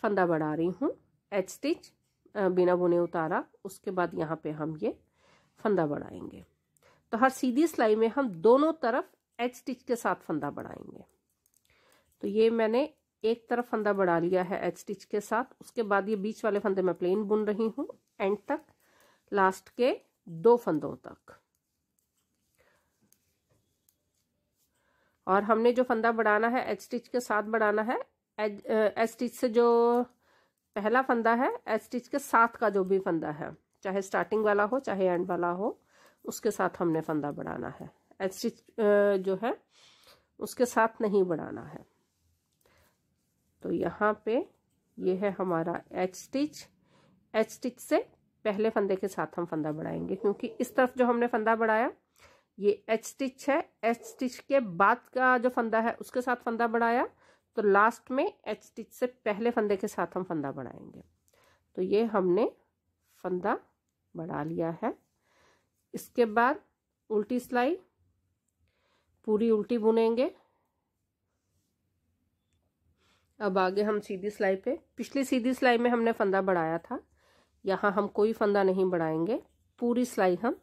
फंदा बढ़ा रही हूँ एच स्टिच बिना बुने उतारा उसके बाद यहाँ पे हम ये फंदा बढ़ाएंगे तो हर सीधी सिलाई में हम दोनों तरफ एच स्टिच के साथ फंदा बढ़ाएंगे तो ये मैंने एक तरफ फंदा बढ़ा लिया है एच स्टिच के साथ उसके बाद ये बीच वाले फंदे मैं प्लेन बुन रही हूँ एंड तक लास्ट के दो फंदों तक और हमने जो फंदा बढ़ाना है एच स्टिच के साथ बढ़ाना है एच स्टिच से जो पहला फंदा है एच स्टिच के साथ का जो भी फंदा है चाहे स्टार्टिंग वाला हो चाहे एंड वाला हो उसके साथ हमने फंदा बढ़ाना है एच स्टिच जो है उसके साथ नहीं बढ़ाना है तो यहाँ पे ये है हमारा एच स्टिच एच स्टिच से पहले फंदे के साथ हम फंदा बढ़ाएंगे क्योंकि इस तरफ जो हमने फंदा बढ़ाया ये एच स्टिच है एच स्टिच के बाद का जो फंदा है उसके साथ फंदा बढ़ाया तो लास्ट में एच स्टिच से पहले फंदे के साथ हम फंदा बढ़ाएंगे तो ये हमने फंदा बढ़ा लिया है इसके बाद उल्टी सिलाई पूरी उल्टी बुनेंगे अब आगे हम सीधी सिलाई पे पिछली सीधी सिलाई में हमने फंदा बढ़ाया था यहाँ हम कोई फंदा नहीं बढ़ाएंगे पूरी सिलाई हम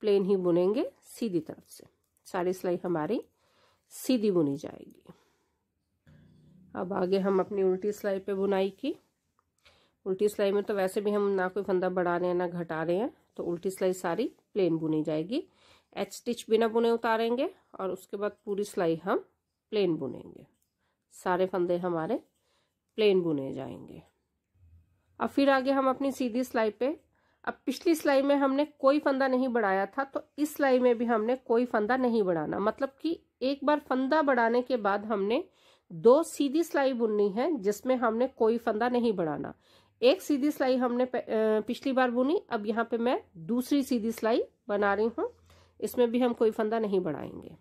प्लेन ही बुनेंगे सीधी तरफ से सारी सिलाई हमारी सीधी बुनी जाएगी अब आगे हम अपनी उल्टी सिलाई पे बुनाई की उल्टी सिलाई में तो वैसे भी हम ना कोई फंदा बढ़ा रहे हैं ना घटा रहे हैं तो उल्टी सिलाई सारी प्लेन बुनी जाएगी एच स्टिच बिना बुने उतारेंगे और उसके बाद पूरी सिलाई हम प्लेन बुनेंगे सारे फंदे हमारे प्लेन बुने जाएंगे अब फिर आगे हम अपनी सीधी सिलाई पे अब पिछली सिलाई में हमने कोई फंदा नहीं बढ़ाया था तो इस सिलाई में भी हमने कोई फंदा नहीं बढ़ाना मतलब कि एक बार फंदा बढ़ाने के बाद हमने दो सीधी सिलाई बुननी है जिसमें हमने कोई फंदा नहीं बढ़ाना एक सीधी सिलाई हमने पिछली बार बुनी अब यहाँ पे मैं दूसरी सीधी सिलाई बना रही हूँ इसमें भी हम कोई फंदा नहीं बढ़ाएंगे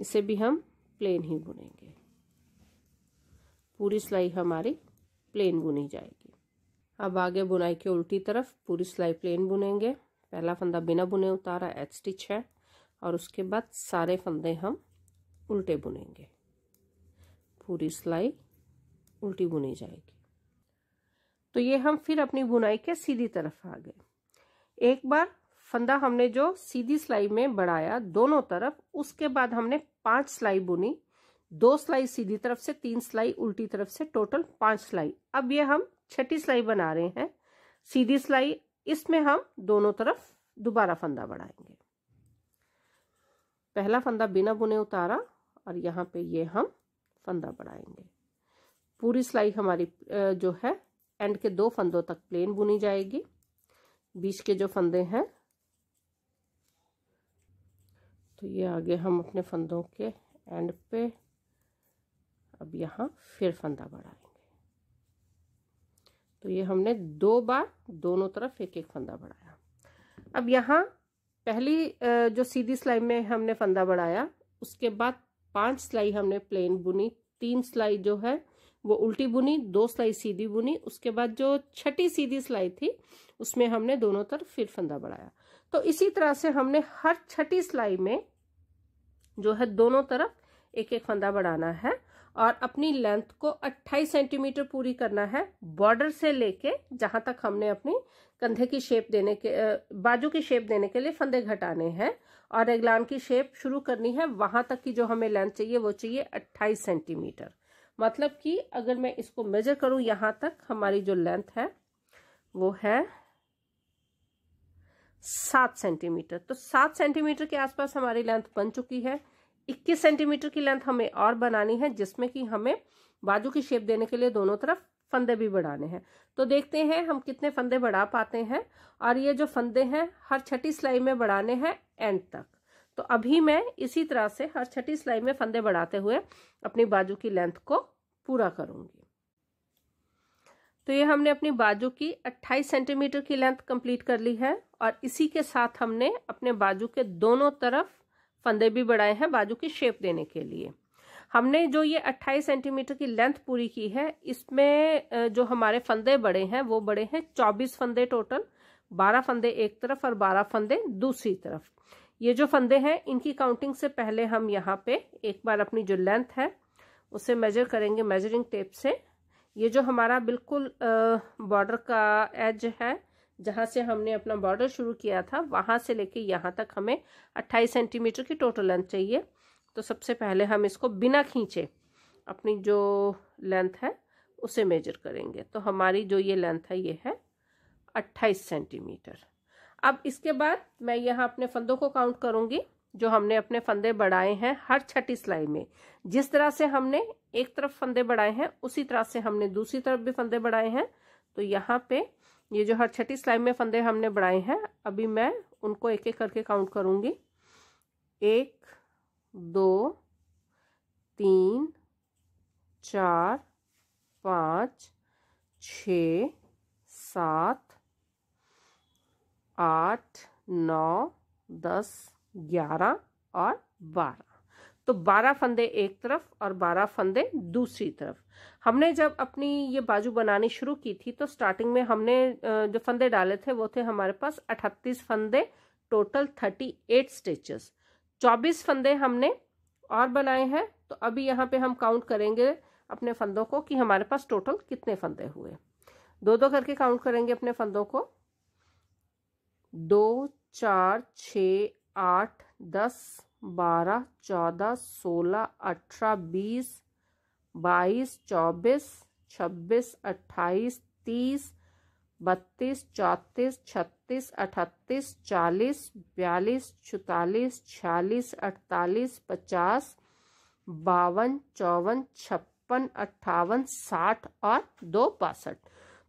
इसे भी हम प्लेन ही बुनेंगे पूरी सिलाई हमारी प्लेन बुनी जाएगी अब आगे बुनाई के उल्टी तरफ पूरी सिलाई प्लेन बुनेंगे पहला फंदा बिना बुने उतारा एच स्टिच है और उसके बाद सारे फंदे हम उल्टे बुनेंगे पूरी सिलाई उल्टी बुनी जाएगी तो ये हम फिर अपनी बुनाई के सीधी तरफ आ गए एक बार फंदा हमने जो सीधी सिलाई में बढ़ाया दोनों तरफ उसके बाद हमने पांच सिलाई बुनी दो सिलाई सीधी तरफ से तीन सिलाई उल्टी तरफ से टोटल पांच सिलाई अब ये हम छठी सिलाई बना रहे हैं सीधी सिलाई इसमें हम दोनों तरफ दोबारा फंदा बढ़ाएंगे पहला फंदा बिना बुने उतारा और यहाँ पे ये हम फंदा बढ़ाएंगे पूरी सिलाई हमारी जो है एंड के दो फंदों तक प्लेन बुनी जाएगी बीच के जो फंदे हैं तो ये आगे हम अपने फंदों के एंड पे अब यहाँ फिर फंदा बढ़ाएंगे तो ये हमने दो बार दोनों तरफ एक एक फंदा बढ़ाया अब यहाँ पहली जो सीधी सिलाई में हमने फंदा बढ़ाया उसके बाद पांच सिलाई हमने प्लेन बुनी तीन सिलाई जो है वो उल्टी बुनी दो सिलाई सीधी बुनी उसके बाद जो छठी सीधी सिलाई थी उसमें हमने दोनों तरफ फिर फंदा बढ़ाया तो इसी तरह से हमने हर छठी सिलाई में जो है दोनों तरफ एक एक फंदा बढ़ाना है और अपनी लेंथ को 28 सेंटीमीटर पूरी करना है बॉर्डर से लेके जहां तक हमने अपनी कंधे की शेप देने के बाजू की शेप देने के लिए फंदे घटाने हैं और रेगलान की शेप शुरू करनी है वहां तक की जो हमें लेंथ चाहिए वो चाहिए 28 सेंटीमीटर मतलब कि अगर मैं इसको मेजर करूं यहाँ तक हमारी जो लेंथ है वो है सात सेंटीमीटर तो सात सेंटीमीटर के आसपास हमारी लेंथ बन चुकी है इक्कीस सेंटीमीटर की लेंथ हमें और बनानी है जिसमें कि हमें बाजू की शेप देने के लिए दोनों तरफ फंदे भी बढ़ाने हैं तो देखते हैं हम कितने फंदे बढ़ा पाते हैं और ये जो फंदे हैं हर छठी सिलाई में बढ़ाने हैं एंड तक तो अभी मैं इसी तरह से हर छठी सिलाई में फंदे बढ़ाते हुए अपनी बाजू की लेंथ को पूरा करूंगी तो ये हमने अपनी बाजू की 28 सेंटीमीटर की लेंथ कंप्लीट कर ली है और इसी के साथ हमने अपने बाजू के दोनों तरफ फंदे भी बढ़ाए हैं बाजू की शेप देने के लिए हमने जो ये 28 सेंटीमीटर की लेंथ पूरी की है इसमें जो हमारे फंदे बड़े हैं वो बड़े हैं 24 फंदे टोटल बारह फंदे एक तरफ और बारह फंदे दूसरी तरफ ये जो फंदे हैं इनकी काउंटिंग से पहले हम यहाँ पे एक बार अपनी जो लेंथ है उसे मेजर करेंगे मेजरिंग टेप से ये जो हमारा बिल्कुल बॉर्डर का एज है जहाँ से हमने अपना बॉर्डर शुरू किया था वहाँ से लेके यहाँ तक हमें 28 सेंटीमीटर की टोटल लेंथ चाहिए तो सबसे पहले हम इसको बिना खींचे अपनी जो लेंथ है उसे मेजर करेंगे तो हमारी जो ये लेंथ है ये है 28 सेंटीमीटर अब इसके बाद मैं यहाँ अपने फंदों को काउंट करूँगी जो हमने अपने फंदे बढ़ाए हैं हर छठी सिलाई में जिस तरह से हमने एक तरफ फंदे बढ़ाए हैं उसी तरह से हमने दूसरी तरफ भी फंदे बढ़ाए हैं तो यहाँ पे ये जो हर छठी सिलाई में फंदे हमने बढ़ाए हैं अभी मैं उनको एक एक करके काउंट करूँगी एक दो तीन चार पाँच छ सात आठ नौ दस ग्यारह और बारह तो बारह फंदे एक तरफ और बारह फंदे दूसरी तरफ हमने जब अपनी ये बाजू बनानी शुरू की थी तो स्टार्टिंग में हमने जो फंदे डाले थे वो थे हमारे पास अठतीस फंदे टोटल थर्टी एट स्टिचेस चौबीस फंदे हमने और बनाए हैं तो अभी यहाँ पे हम काउंट करेंगे अपने फंदों को कि हमारे पास टोटल कितने फंदे हुए दो दो करके काउंट करेंगे अपने फंदों को दो चार छ आठ दस बारह चौदह सोलह अठारह बीस बाईस चौबीस छब्बीस अट्ठाईस तीस बत्तीस चौंतीस छत्तीस अठतीस चालीस बयालीस चौतालीस छियालीस अड़तालीस पचास बावन चौवन छप्पन अट्ठावन साठ और दो बासठ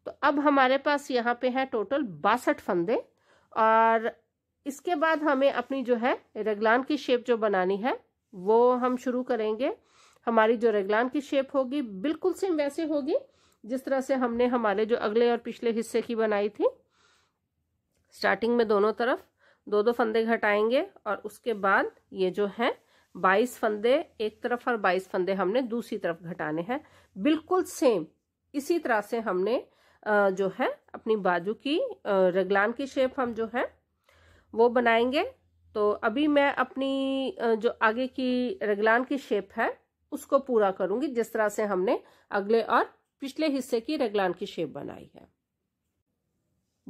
तो अब हमारे पास यहाँ पे हैं टोटल बासठ फंदे और इसके बाद हमें अपनी जो है रेगलान की शेप जो बनानी है वो हम शुरू करेंगे हमारी जो रेगलान की शेप होगी बिल्कुल सेम वैसे होगी जिस तरह से हमने हमारे जो अगले और पिछले हिस्से की बनाई थी स्टार्टिंग में दोनों तरफ दो दो फंदे घटाएंगे और उसके बाद ये जो है बाईस फंदे एक तरफ और बाईस फंदे हमने दूसरी तरफ घटाने हैं बिल्कुल सेम इसी तरह से हमने जो है अपनी बाजू की रगलान की शेप हम जो है वो बनाएंगे तो अभी मैं अपनी जो आगे की रगलान की शेप है उसको पूरा करूंगी जिस तरह से हमने अगले और पिछले हिस्से की रेगलान की शेप बनाई है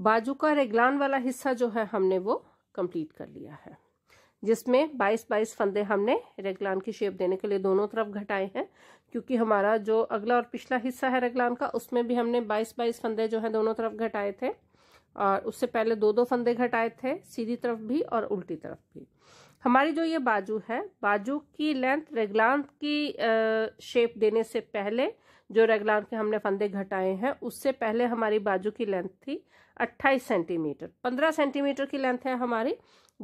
बाजू का रेगलान वाला हिस्सा जो है हमने वो कंप्लीट कर लिया है जिसमें 22-22 फंदे हमने रेगलान की शेप देने के लिए दोनों तरफ घटाए हैं क्योंकि हमारा जो अगला और पिछला हिस्सा है रेगलान का उसमें भी हमने 22-22 फंदे जो है दोनों तरफ घटाए थे और उससे पहले दो दो फंदे घटाए थे सीधी तरफ भी और उल्टी तरफ भी हमारी जो ये बाजू है बाजू की लेंथ रेगलान की शेप देने से पहले जो रेगलान के हमने फंदे घटाए हैं उससे पहले हमारी बाजू की लेंथ थी 28 सेंटीमीटर 15 सेंटीमीटर की लेंथ है हमारी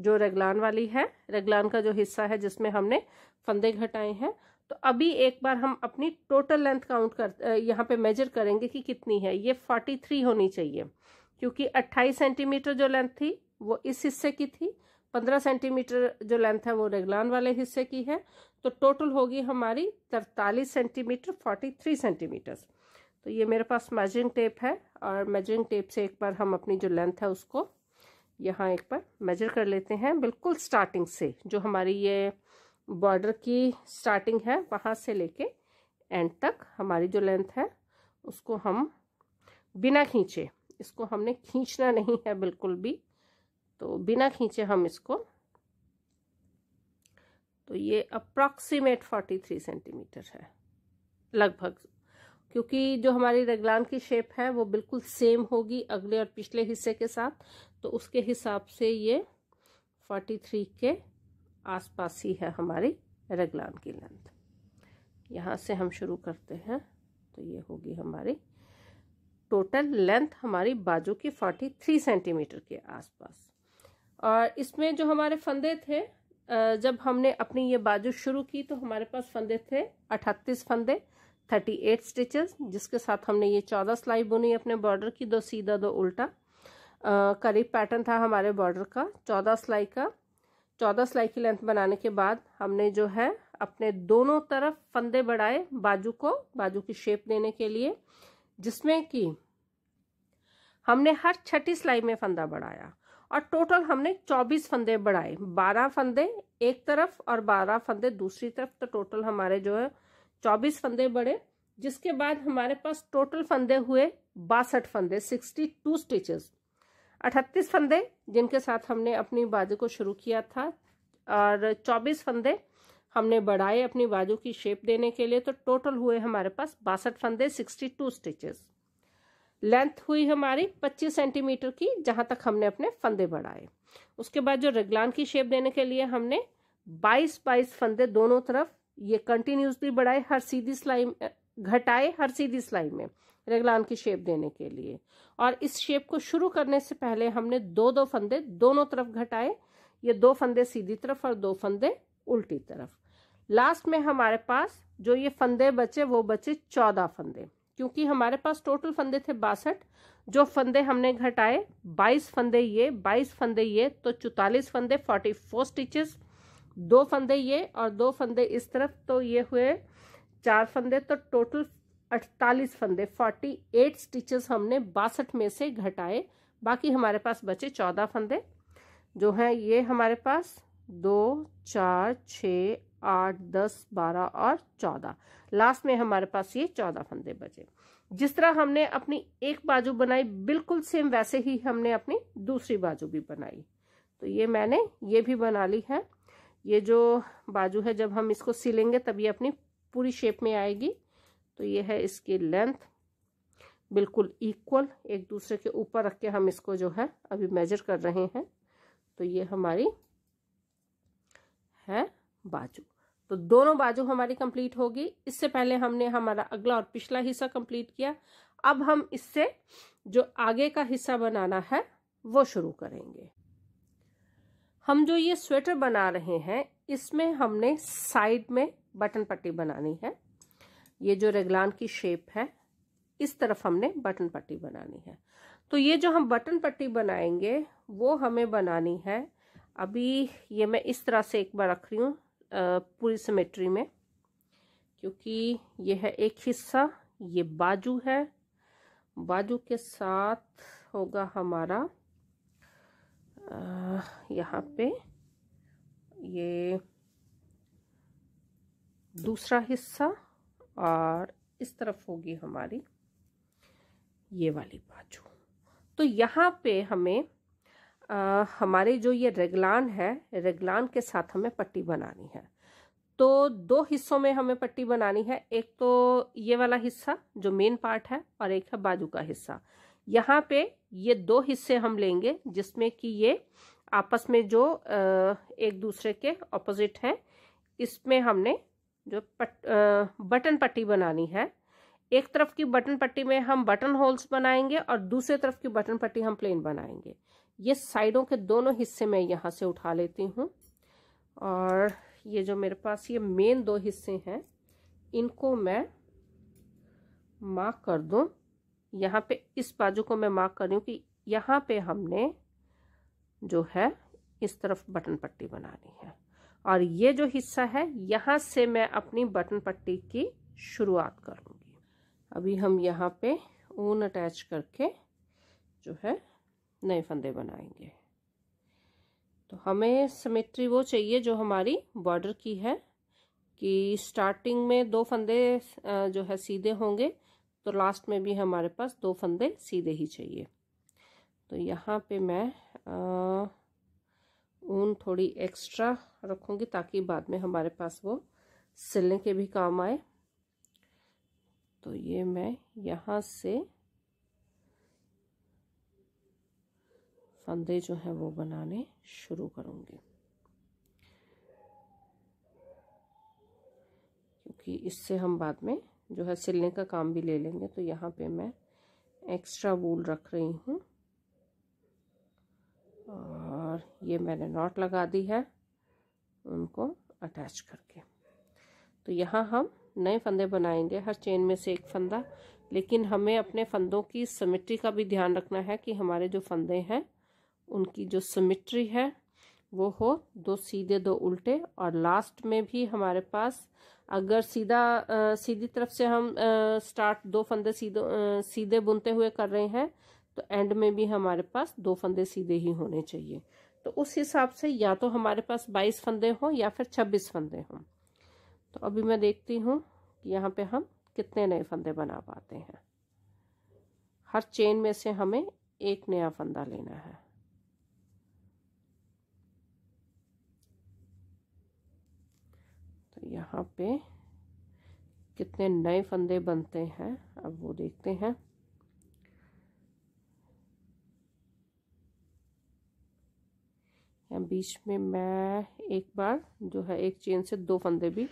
जो रेगलान वाली है रेगलान का जो हिस्सा है जिसमें हमने फंदे घटाए हैं तो अभी एक बार हम अपनी टोटल लेंथ काउंट कर यहाँ पे मेजर करेंगे कि कितनी है ये फोर्टी थ्री होनी चाहिए क्योंकि अट्ठाईस सेंटीमीटर जो लेंथ थी वो इस हिस्से की थी पंद्रह सेंटीमीटर जो लेंथ है वो रेगलान वाले हिस्से की है तो टोटल होगी हमारी तरतालीस सेंटीमीटर फोर्टी थ्री सेंटीमीटर्स तो ये मेरे पास मेजरिंग टेप है और मेजरिंग टेप से एक बार हम अपनी जो लेंथ है उसको यहाँ एक बार मेजर कर लेते हैं बिल्कुल स्टार्टिंग से जो हमारी ये बॉर्डर की स्टार्टिंग है वहाँ से लेके एंड तक हमारी जो लेंथ है उसको हम बिना खींचे इसको हमने खींचना नहीं है बिल्कुल भी तो बिना खींचे हम इसको तो ये अप्रॉक्सीमेट 43 सेंटीमीटर है लगभग क्योंकि जो हमारी रगलान की शेप है वो बिल्कुल सेम होगी अगले और पिछले हिस्से के साथ तो उसके हिसाब से ये 43 के आसपास ही है हमारी रगलान की लेंथ यहाँ से हम शुरू करते हैं तो ये होगी हमारी टोटल लेंथ हमारी बाजू की 43 सेंटीमीटर के आसपास और इसमें जो हमारे फंदे थे जब हमने अपनी ये बाजू शुरू की तो हमारे पास फंदे थे 38 फंदे थर्टी एट स्टिचेस जिसके साथ हमने ये चौदह सिलाई बुनी अपने बॉर्डर की दो सीधा दो उल्टा करीब पैटर्न था हमारे बॉर्डर का चौदह सिलाई का चौदह सिलाई की लेंथ बनाने के बाद हमने जो है अपने दोनों तरफ फंदे बढ़ाए बाजू को बाजू की शेप देने के लिए जिसमें कि हमने हर छठी सिलाई में फंदा बढ़ाया और टोटल हमने चौबीस फंदे बढ़ाए बारह फंदे एक तरफ और बारह फंदे दूसरी तरफ तो टोटल हमारे जो है चौबीस फंदे बढ़े जिसके बाद हमारे पास टोटल फंदे हुए बासठ फंदे सिक्सटी टू स्टिचेस अठतीस फंदे जिनके साथ हमने अपनी बाजू को शुरू किया था और चौबीस फंदे हमने बढ़ाए अपनी बाजू की शेप देने के लिए तो टोटल हुए हमारे पास बासठ फंदे सिक्सटी टू स्टिचेस लेंथ हुई हमारी पच्चीस सेंटीमीटर की जहां तक हमने अपने फंदे बढ़ाए उसके बाद जो रेगलान की शेप देने के लिए हमने बाईस बाईस फंदे दोनों तरफ ये कंटिन्यूसली बढ़ाए हर सीधी सिलाई घटाए हर सीधी सिलाई में रेगलान की शेप देने के लिए और इस शेप को शुरू करने से पहले हमने दो दो फंदे दोनों तरफ घटाए ये दो फंदे सीधी तरफ और दो फंदे उल्टी तरफ लास्ट में हमारे पास जो ये फंदे बचे वो बचे चौदह फंदे क्योंकि हमारे पास टोटल फंदे थे बासठ जो फंदे हमने घटाए बाईस फंदे ये बाईस फंदे ये तो चौतालीस फंदे फोर्टी फोर स्टिचेस दो फंदे ये और दो फंदे इस तरफ तो ये हुए चार फंदे तो टोटल अड़तालीस फंदे फोर्टी एट स्टिचेस हमने बासठ में से घटाए बाकी हमारे पास बचे चौदह फंदे जो हैं ये हमारे पास दो चार छ आठ दस बारह और चौदह लास्ट में हमारे पास ये चौदह फंदे बचे जिस तरह हमने अपनी एक बाजू बनाई बिल्कुल सेम वैसे ही हमने अपनी दूसरी बाजू भी बनाई तो ये मैंने ये भी बना ली है ये जो बाजू है जब हम इसको सिलेंगे तब ये अपनी पूरी शेप में आएगी तो ये है इसकी लेंथ बिल्कुल इक्वल एक दूसरे के ऊपर रख के हम इसको जो है अभी मेजर कर रहे हैं तो ये हमारी है बाजू तो दोनों बाजू हमारी कंप्लीट होगी इससे पहले हमने हमारा अगला और पिछला हिस्सा कंप्लीट किया अब हम इससे जो आगे का हिस्सा बनाना है वो शुरू करेंगे हम जो ये स्वेटर बना रहे हैं इसमें हमने साइड में बटन पट्टी बनानी है ये जो रेगलान की शेप है इस तरफ हमने बटन पट्टी बनानी है तो ये जो हम बटन पट्टी बनाएंगे वो हमें बनानी है अभी ये मैं इस तरह से एक बार रख रही हूँ पूरी सिमेट्री में क्योंकि ये है एक हिस्सा ये बाजू है बाजू के साथ होगा हमारा यहाँ पे ये दूसरा हिस्सा और इस तरफ होगी हमारी ये वाली बाजू तो यहाँ पे हमें आ, हमारे जो ये रेगलान है रेगलान के साथ हमें पट्टी बनानी है तो दो हिस्सों में हमें पट्टी बनानी है एक तो ये वाला हिस्सा जो मेन पार्ट है और एक है बाजू का हिस्सा यहाँ पे ये दो हिस्से हम लेंगे जिसमें कि ये आपस में जो एक दूसरे के ऑपोजिट हैं इसमें हमने जो पट बटन पट्टी बनानी है एक तरफ की बटन पट्टी में हम बटन होल्स बनाएंगे और दूसरे तरफ की बटन पट्टी हम प्लेन बनाएंगे ये साइडों के दोनों हिस्से मैं यहाँ से उठा लेती हूँ और ये जो मेरे पास ये मेन दो हिस्से हैं इनको मैं मार्क कर दूँ यहाँ पे इस बाजू को मैं मार्क कर रही हूँ कि यहाँ पे हमने जो है इस तरफ बटन पट्टी बनानी है और ये जो हिस्सा है यहाँ से मैं अपनी बटन पट्टी की शुरुआत करूँगी अभी हम यहाँ पे ऊन अटैच करके जो है नए फंदे बनाएंगे तो हमें समेट्री वो चाहिए जो हमारी बॉर्डर की है कि स्टार्टिंग में दो फंदे जो है सीधे होंगे तो लास्ट में भी हमारे पास दो फंदे सीधे ही चाहिए तो यहाँ पे मैं ऊन थोड़ी एक्स्ट्रा रखूँगी ताकि बाद में हमारे पास वो सिलने के भी काम आए तो ये मैं यहाँ से फंदे जो हैं वो बनाने शुरू करूँगी क्योंकि इससे हम बाद में जो है सिलने का काम भी ले लेंगे तो यहाँ पे मैं एक्स्ट्रा वूल रख रही हूँ और ये मैंने नॉट लगा दी है उनको अटैच करके तो यहाँ हम नए फंदे बनाएंगे हर चेन में से एक फंदा लेकिन हमें अपने फंदों की समिट्री का भी ध्यान रखना है कि हमारे जो फंदे हैं उनकी जो समिट्री है वो हो दो सीधे दो उल्टे और लास्ट में भी हमारे पास अगर सीधा आ, सीधी तरफ से हम आ, स्टार्ट दो फंदे सीधे सीधे बुनते हुए कर रहे हैं तो एंड में भी हमारे पास दो फंदे सीधे ही होने चाहिए तो उस हिसाब से या तो हमारे पास बाईस फंदे हों या फिर छब्बीस फंदे हों तो अभी मैं देखती हूँ कि यहाँ पे हम कितने नए फंदे बना पाते हैं हर चेन में से हमें एक नया फंदा लेना है यहाँ पे कितने नए फंदे बनते हैं अब वो देखते हैं बीच में मैं एक बार जो है एक चेन से दो फंदे भी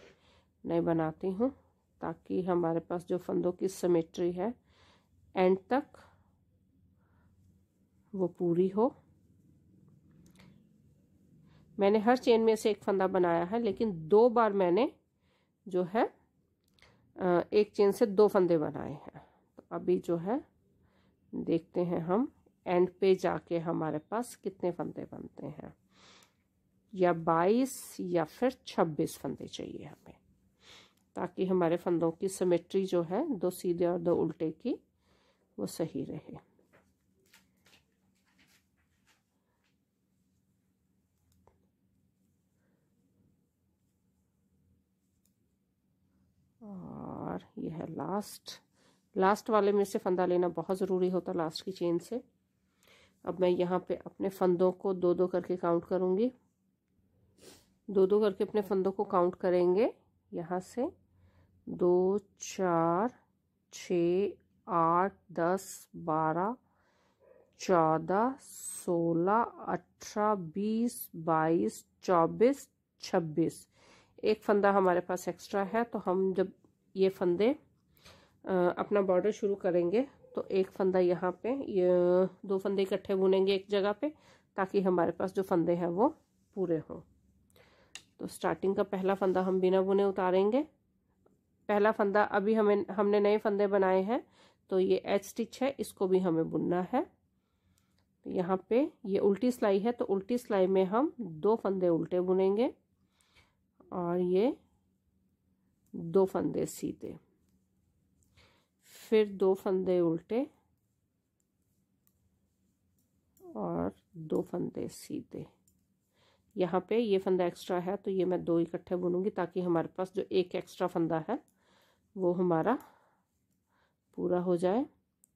नए बनाती हूँ ताकि हमारे पास जो फंदों की सिमेट्री है एंड तक वो पूरी हो मैंने हर चेन में से एक फंदा बनाया है लेकिन दो बार मैंने जो है एक चेन से दो फंदे बनाए हैं तो अभी जो है देखते हैं हम एंड पे जाके हमारे पास कितने फंदे बनते हैं या बाईस या फिर छब्बीस फंदे चाहिए हमें ताकि हमारे फंदों की सिमेट्री जो है दो सीधे और दो उल्टे की वो सही रहे चार ये है लास्ट लास्ट वाले में से फंदा लेना बहुत ज़रूरी होता लास्ट की चेन से अब मैं यहाँ पे अपने फंदों को दो दो करके काउंट करूँगी दो दो करके अपने फंदों को काउंट करेंगे यहाँ से दो चार छ आठ दस बारह चौदह सोलह अठारह बीस बाईस चौबीस छब्बीस एक फंदा हमारे पास एक्स्ट्रा है तो हम जब ये फंदे अपना बॉर्डर शुरू करेंगे तो एक फंदा यहाँ पे ये दो फंदे इकट्ठे बुनेंगे एक जगह पे ताकि हमारे पास जो फंदे हैं वो पूरे हों तो स्टार्टिंग का पहला फंदा हम बिना बुने उतारेंगे पहला फंदा अभी हमें हमने नए फंदे बनाए हैं तो ये एच स्टिच है इसको भी हमें बुनना है तो यहाँ पे ये उल्टी सिलाई है तो उल्टी सिलाई में हम दो फंदे उल्टे बुनेंगे और ये दो फंदे सीधे फिर दो फंदे उल्टे और दो फंदे सीधे यहाँ पे ये फंदा एक्स्ट्रा है तो ये मैं दो इकट्ठे बुनूंगी ताकि हमारे पास जो एक एक्स्ट्रा फंदा है वो हमारा पूरा हो जाए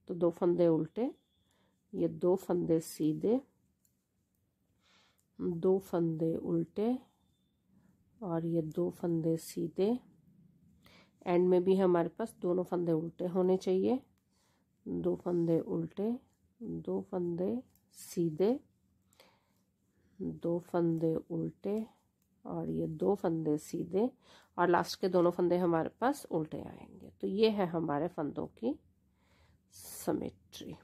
तो दो फंदे उल्टे ये दो फंदे सीधे दो फंदे उल्टे और ये दो फंदे सीधे एंड में भी हमारे पास दोनों फंदे उल्टे होने चाहिए दो फंदे उल्टे दो फंदे सीधे दो फंदे उल्टे और ये दो फंदे सीधे और लास्ट के दोनों फंदे हमारे पास उल्टे आएंगे तो ये है हमारे फंदों की समेट्री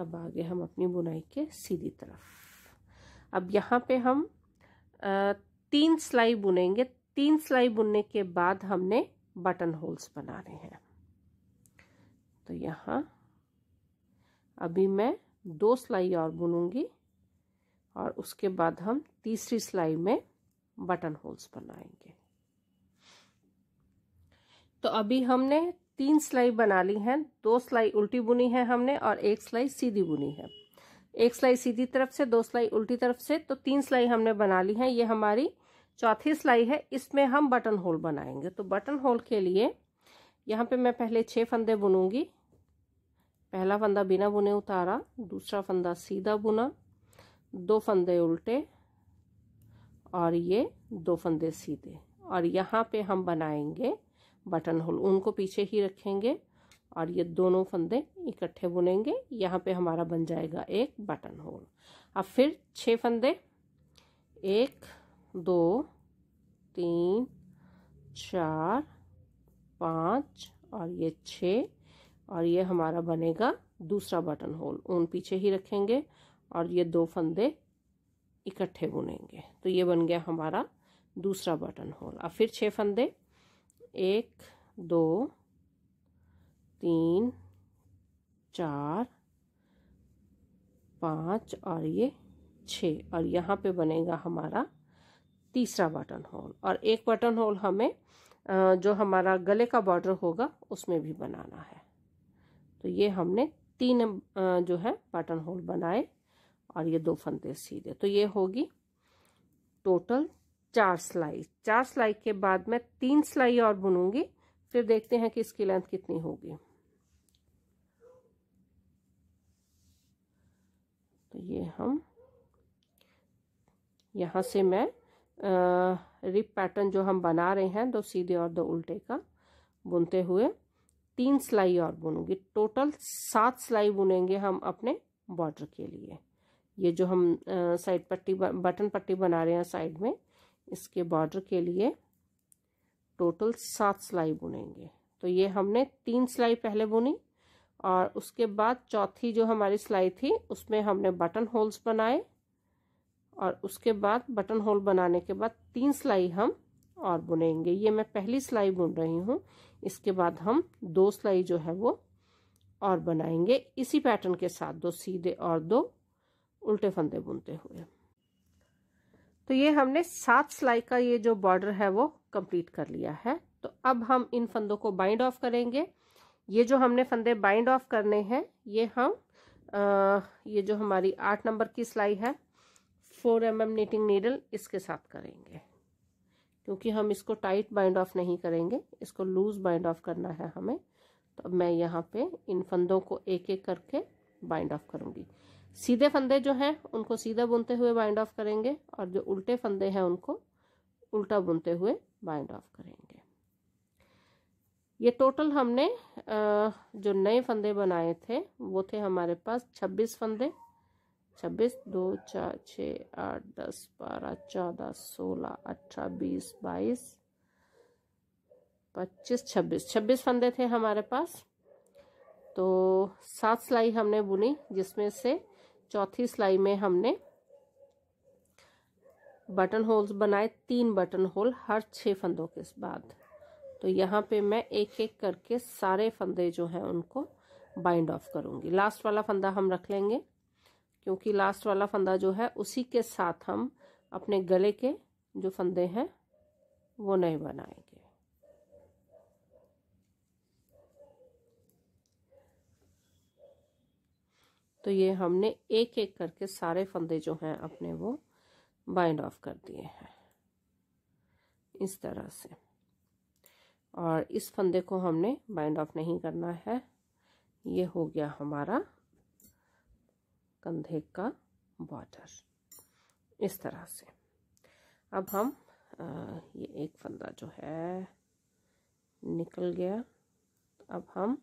अब आगे हम अपनी बुनाई के सीधी तरफ अब यहाँ पे हम आ, तीन सिलाई बुनेंगे तीन सिलाई बुनने के बाद हमने बटन होल्स बनाने हैं तो यहाँ अभी मैं दो सिलाई और बुनूंगी और उसके बाद हम तीसरी सिलाई में बटन होल्स बनाएंगे तो अभी हमने तीन सिलाई बना ली हैं दो सिलाई उल्टी बुनी है हमने और एक सिलाई सीधी बुनी है एक सिलाई सीधी तरफ से दो सिलाई उल्टी तरफ से तो तीन सिलाई हमने बना ली है ये हमारी चौथी सिलाई है इसमें हम बटन होल बनाएंगे तो बटन होल के लिए यहाँ पे मैं पहले छः फंदे बुनूंगी पहला फंदा बिना बुने उतारा दूसरा फंदा सीधा बुना दो फंदे उल्टे और ये दो फंदे सीधे और यहाँ पे हम बनाएंगे बटन होल उनको पीछे ही रखेंगे और ये दोनों फंदे इकट्ठे बुनेंगे यहाँ पे हमारा बन जाएगा एक बटन होल अब फिर छः फंदे एक दो तीन चार पाँच और ये छः और ये हमारा बनेगा दूसरा बटन होल ऊन पीछे ही रखेंगे और ये दो फंदे इकट्ठे बुनेंगे तो ये बन गया हमारा दूसरा बटन होल अब फिर छः फंदे एक दो तीन चार पाँच और ये छः और यहाँ पे बनेगा हमारा तीसरा बटन होल और एक बटन होल हमें जो हमारा गले का बॉर्डर होगा उसमें भी बनाना है तो ये हमने तीन जो है बटन होल बनाए और ये दो फंदे सीधे तो ये होगी टोटल चार सिलाई चार सिलाई के बाद मैं तीन सिलाई और बुनूंगी फिर देखते हैं कि इसकी लेंथ कितनी होगी तो ये हम यहां से मैं रिप पैटर्न जो हम बना रहे हैं दो सीधे और दो उल्टे का बुनते हुए तीन सिलाई और बुनूंगी टोटल सात सिलाई बुनेंगे हम अपने बॉर्डर के लिए ये जो हम साइड पट्टी बटन पट्टी बना रहे हैं साइड में इसके बॉर्डर के लिए टोटल सात सिलाई बुनेंगे तो ये हमने तीन सिलाई पहले बुनी और उसके बाद चौथी जो हमारी सिलाई थी उसमें हमने बटन होल्स बनाए और उसके बाद बटन होल बनाने के बाद तीन सिलाई हम और बुनेंगे ये मैं पहली सिलाई बुन रही हूँ इसके बाद हम दो सिलाई जो है वो और बनाएंगे इसी पैटर्न के साथ दो सीधे और दो उल्टे फंदे बुनते हुए तो ये हमने सात सिलाई का ये जो बॉर्डर है वो कंप्लीट कर लिया है तो अब हम इन फंदों को बाइंड ऑफ करेंगे ये जो हमने फंदे बाइंड ऑफ करने हैं ये हम आ, ये जो हमारी आठ नंबर की सिलाई है four M M knitting needle इसके साथ करेंगे क्योंकि हम इसको टाइट बाइंड ऑफ नहीं करेंगे इसको लूज बाइंड ऑफ करना है हमें तो मैं यहाँ पे इन फंदों को एक एक करके बाइंड ऑफ करूँगी सीधे फंदे जो हैं उनको सीधा बुनते हुए बाइंड ऑफ करेंगे और जो उल्टे फंदे हैं उनको उल्टा बुनते हुए बाइंड ऑफ करेंगे ये टोटल हमने जो नए फंदे बनाए थे वो थे हमारे पास 26 फंदे छब्बीस दो चार छः आठ दस बारह चौदह सोलह अठारह बीस बाईस पच्चीस छब्बीस छब्बीस फंदे थे हमारे पास तो सात सिलाई हमने बुनी जिसमें से चौथी सिलाई में हमने बटन होल्स बनाए तीन बटन होल हर छः फंदों के बाद तो यहाँ पे मैं एक एक करके सारे फंदे जो हैं उनको बाइंड ऑफ करूँगी लास्ट वाला फंदा हम रख लेंगे क्योंकि लास्ट वाला फंदा जो है उसी के साथ हम अपने गले के जो फंदे हैं वो नहीं बनाएंगे तो ये हमने एक एक करके सारे फंदे जो हैं अपने वो बाइंड ऑफ कर दिए हैं इस तरह से और इस फंदे को हमने बाइंड ऑफ नहीं करना है ये हो गया हमारा कंधे का बॉर्डर इस तरह से अब हम आ, ये एक फंदा जो है निकल गया अब हम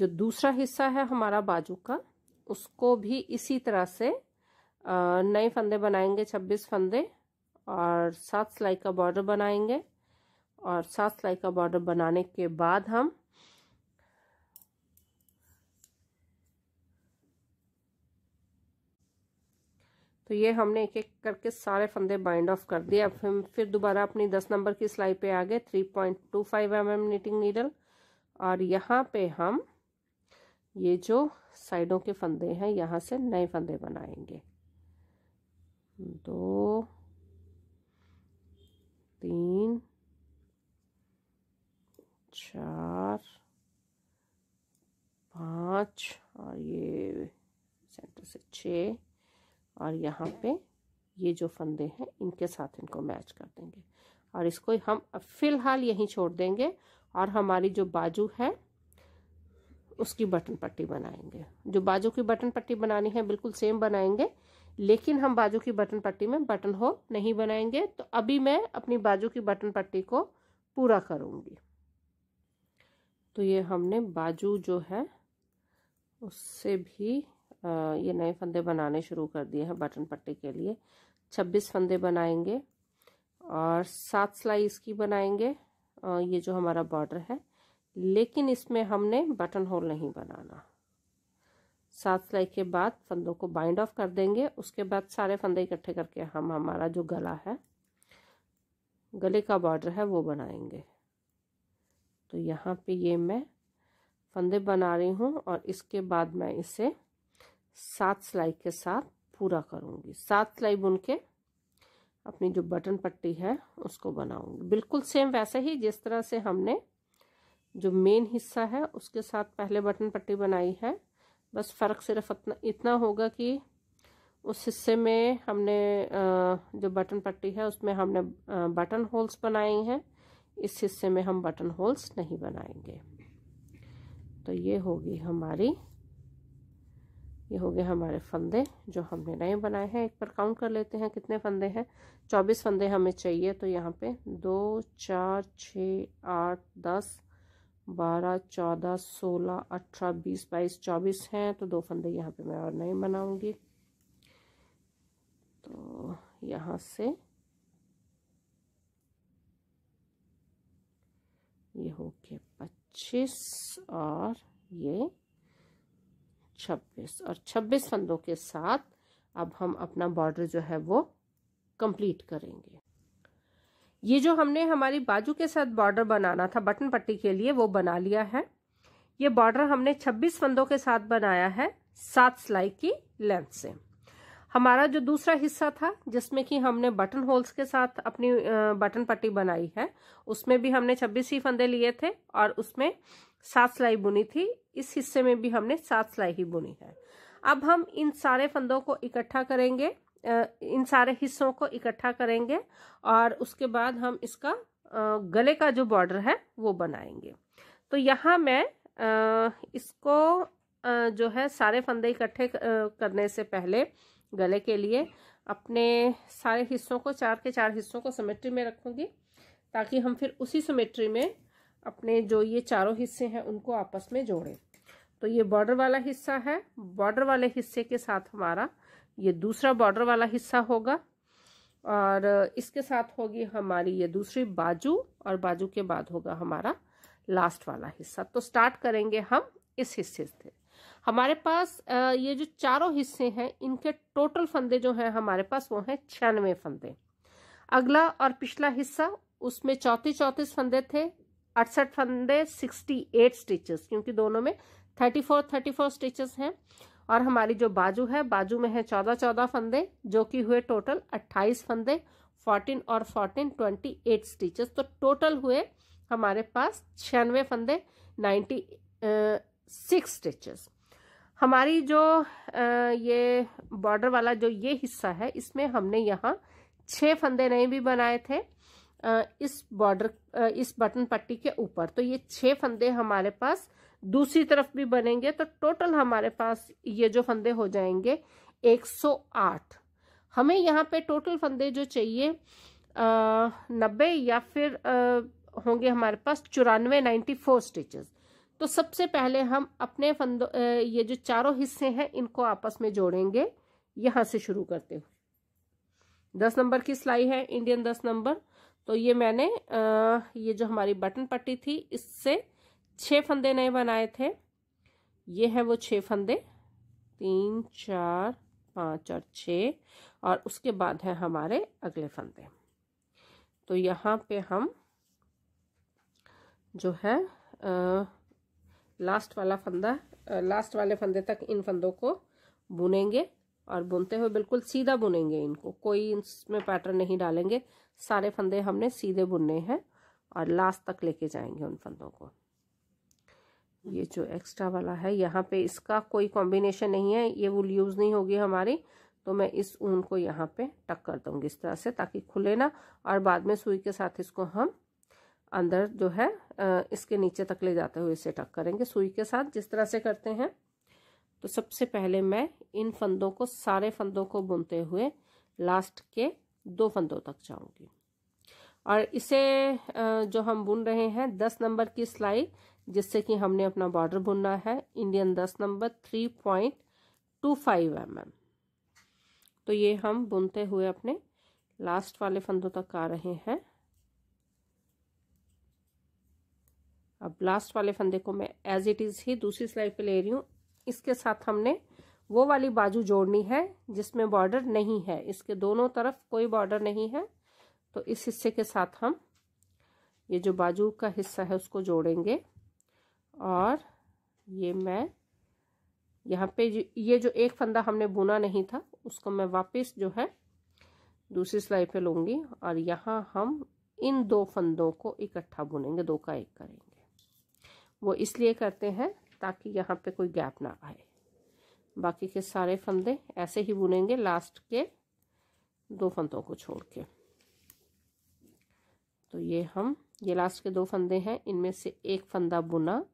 जो दूसरा हिस्सा है हमारा बाजू का उसको भी इसी तरह से नए फंदे बनाएंगे 26 फंदे और सात सिलाई का बॉर्डर बनाएंगे और सात सिलाई का बॉर्डर बनाने के बाद हम तो ये हमने एक एक करके सारे फंदे बाइंड ऑफ कर दिए अब हम फिर दोबारा अपनी दस नंबर की सिलाई पे आ गए three point two five M M knitting needle और यहाँ पे हम ये जो साइडों के फंदे हैं यहाँ से नए फंदे बनाएंगे दो तीन चार पाँच और ये सेंटर से छः और यहाँ पे ये जो फंदे हैं इनके साथ इनको मैच कर देंगे और इसको हम फिलहाल यहीं छोड़ देंगे और हमारी जो बाजू है उसकी बटन पट्टी बनाएंगे जो बाजू की बटन पट्टी बनानी है बिल्कुल सेम बनाएंगे लेकिन हम बाजू की बटन पट्टी में बटन हो नहीं बनाएंगे तो अभी मैं अपनी बाजू की बटन पट्टी को पूरा करूँगी तो ये हमने बाजू जो है उससे भी ये नए फंदे बनाने शुरू कर दिए हैं बटन पट्टी के लिए 26 फंदे बनाएंगे और सात सिलाई इसकी बनाएंगे ये जो हमारा बॉर्डर है लेकिन इसमें हमने बटन होल नहीं बनाना सात सिलाई के बाद फंदों को बाइंड ऑफ कर देंगे उसके बाद सारे फंदे इकट्ठे करके हम हमारा जो गला है गले का बॉर्डर है वो बनाएंगे तो यहाँ पे ये मैं फंदे बना रही हूँ और इसके बाद मैं इसे सात सिलाई के साथ पूरा करूँगी सात सिलाई बुन के अपनी जो बटन पट्टी है उसको बनाऊंगी बिल्कुल सेम वैसे ही जिस तरह से हमने जो मेन हिस्सा है उसके साथ पहले बटन पट्टी बनाई है बस फ़र्क सिर्फ इतना इतना होगा कि उस हिस्से में हमने जो बटन पट्टी है उसमें हमने बटन होल्स बनाए हैं इस हिस्से में हम बटन होल्स नहीं बनाएंगे तो ये होगी हमारी ये हो गए हमारे फंदे जो हमने नए बनाए हैं एक बार काउंट कर लेते हैं कितने फंदे हैं चौबीस फंदे हमें चाहिए तो यहाँ पे दो चार छः आठ दस बारह चौदह सोलह अठारह बीस बाईस चौबीस हैं तो दो फंदे यहाँ पे मैं और नए बनाऊंगी तो यहाँ से ये हो गए पच्चीस और ये छब्बीस और छब्बीस फंदों के साथ अब हम अपना बॉर्डर जो है वो कंप्लीट करेंगे ये जो हमने हमारी बाजू के साथ बॉर्डर बनाना था बटन पट्टी के लिए वो बना लिया है ये बॉर्डर हमने 26 फंदों के साथ बनाया है सात सिलाई की लेंथ से हमारा जो दूसरा हिस्सा था जिसमें कि हमने बटन होल्स के साथ अपनी बटन पट्टी बनाई है उसमें भी हमने 26 ही फंदे लिए थे और उसमें सात सिलाई बुनी थी इस हिस्से में भी हमने सात सिलाई ही बुनी है अब हम इन सारे फंदों को इकट्ठा करेंगे इन सारे हिस्सों को इकट्ठा करेंगे और उसके बाद हम इसका गले का जो बॉर्डर है वो बनाएंगे तो यहाँ मैं इसको जो है सारे फंदे इकट्ठे करने से पहले गले के लिए अपने सारे हिस्सों को चार के चार हिस्सों को सिमेट्री में रखूँगी ताकि हम फिर उसी सिमेट्री में अपने जो ये चारों हिस्से हैं उनको आपस में जोड़ें तो ये बॉर्डर वाला हिस्सा है बॉर्डर वाले हिस्से के साथ हमारा ये दूसरा बॉर्डर वाला हिस्सा होगा और इसके साथ होगी हमारी ये दूसरी बाजू और बाजू के बाद होगा हमारा लास्ट वाला हिस्सा तो स्टार्ट करेंगे हम इस हिस्से से हमारे पास ये जो चारों हिस्से हैं इनके टोटल फंदे जो हैं हमारे पास वो हैं छियानवे फंदे अगला और पिछला हिस्सा उसमें चौंतीस चौंतीस फंदे थे अड़सठ फंदे सिक्सटी एट स्टिचेस क्योंकि दोनों में thirty four thirty four stitches हैं और हमारी जो बाजू है बाजू में है चौदह चौदह फंदे जो कि हुए टोटल अट्ठाईस फंदे फोर्टीन और फोर्टीन ट्वेंटी एट स्टिचेस तो टोटल हुए हमारे पास छियानवे फंदे नाइन्टी सिक्स स्टिचेस हमारी जो ये बॉर्डर वाला जो ये हिस्सा है इसमें हमने यहाँ छः फंदे नहीं भी बनाए थे इस बॉर्डर इस बटन पट्टी के ऊपर तो ये छह फंदे हमारे पास दूसरी तरफ भी बनेंगे तो टोटल हमारे पास ये जो फंदे हो जाएंगे 108 हमें यहाँ पे टोटल फंदे जो चाहिए नब्बे या फिर आ, होंगे हमारे पास चौरानवे नाइन्टी फोर स्टिचेस तो सबसे पहले हम अपने फंदों ये जो चारों हिस्से हैं इनको आपस में जोड़ेंगे यहां से शुरू करते हुए दस नंबर की सिलाई है इंडियन दस नंबर तो ये मैंने आ, ये जो हमारी बटन पट्टी थी इससे छः फंदे नए बनाए थे ये है वो छः फंदे तीन चार पाँच और छः और उसके बाद है हमारे अगले फंदे तो यहाँ पे हम जो है आ, लास्ट वाला फंदा लास्ट वाले फंदे तक इन फंदों को बुनेंगे और बुनते हुए बिल्कुल सीधा बुनेंगे इनको कोई इसमें पैटर्न नहीं डालेंगे सारे फंदे हमने सीधे बुनने हैं और लास्ट तक लेके जाएंगे उन फंदों को ये जो एक्स्ट्रा वाला है यहाँ पे इसका कोई कॉम्बिनेशन नहीं है ये वुल यूज़ नहीं होगी हमारी तो मैं इस ऊन को यहाँ पे टक कर दूँगी इस तरह से ताकि खुले ना और बाद में सुई के साथ इसको हम अंदर जो है इसके नीचे तक ले जाते हुए इसे टक करेंगे सुई के साथ जिस तरह से करते हैं तो सबसे पहले मैं इन फंदों को सारे फंदों को बुनते हुए लास्ट के दो फंदों तक जाऊंगी और इसे जो हम बुन रहे हैं दस नंबर की सिलाई जिससे कि हमने अपना बॉर्डर बुनना है इंडियन दस number three point two five M M तो ये हम बुनते हुए अपने लास्ट वाले फंदों तक आ रहे हैं अब लास्ट वाले फंदे को मैं एज इट इज़ ही दूसरी सिलाई पे ले रही हूँ इसके साथ हमने वो वाली बाजू जोड़नी है जिसमें बॉर्डर नहीं है इसके दोनों तरफ कोई बॉर्डर नहीं है तो इस हिस्से के साथ हम ये जो बाजू का हिस्सा है उसको जोड़ेंगे और ये मैं यहाँ पे ये जो एक फंदा हमने बुना नहीं था उसको मैं वापस जो है दूसरी सिलाई पे लूँगी और यहाँ हम इन दो फंदों को इकट्ठा बुनेंगे दो का एक करेंगे वो इसलिए करते हैं ताकि यहाँ पे कोई गैप ना आए बाकी के सारे फंदे ऐसे ही बुनेंगे लास्ट के दो फंदों को छोड़ के तो ये हम ये लास्ट के दो फंदे हैं इनमें से एक फंदा बुना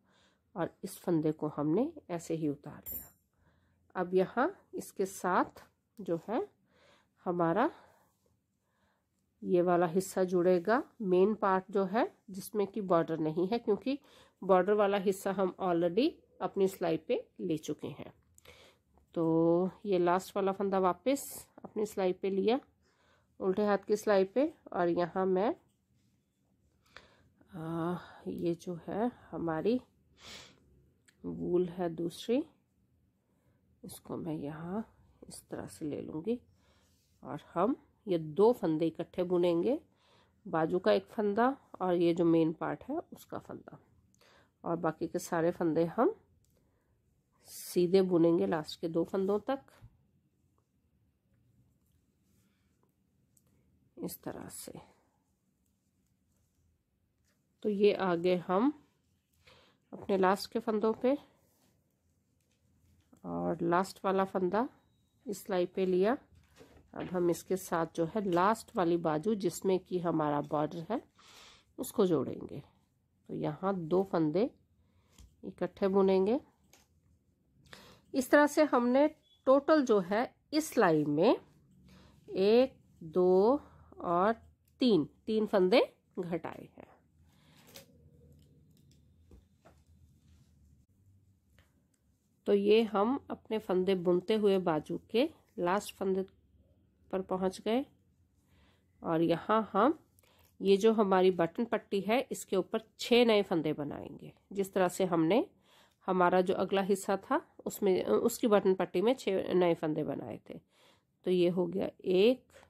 और इस फंदे को हमने ऐसे ही उतार लिया अब यहाँ इसके साथ जो है हमारा ये वाला हिस्सा जुड़ेगा मेन पार्ट जो है जिसमें कि बॉर्डर नहीं है क्योंकि बॉर्डर वाला हिस्सा हम ऑलरेडी अपनी सिलाई पे ले चुके हैं तो ये लास्ट वाला फंदा वापस अपनी सिलाई पे लिया उल्टे हाथ की सिलाई पे और यहाँ मैं आ, ये जो है हमारी वूल है दूसरी इसको मैं यहाँ इस तरह से ले लूँगी और हम ये दो फंदे इकट्ठे बुनेंगे बाजू का एक फंदा और ये जो मेन पार्ट है उसका फंदा और बाकी के सारे फंदे हम सीधे बुनेंगे लास्ट के दो फंदों तक इस तरह से तो ये आगे हम अपने लास्ट के फंदों पे और लास्ट वाला फंदा इस सिलाई पे लिया अब हम इसके साथ जो है लास्ट वाली बाजू जिसमें कि हमारा बॉर्डर है उसको जोड़ेंगे तो यहाँ दो फंदे इकट्ठे बुनेंगे इस तरह से हमने टोटल जो है इस लाइन में एक दो और तीन तीन फंदे घटाए हैं तो ये हम अपने फंदे बुनते हुए बाजू के लास्ट फंदे पर पहुंच गए और यहाँ हम ये जो हमारी बटन पट्टी है इसके ऊपर छः नए फंदे बनाएंगे जिस तरह से हमने हमारा जो अगला हिस्सा था उसमें उसकी बटन पट्टी में छः नए फंदे बनाए थे तो ये हो गया एक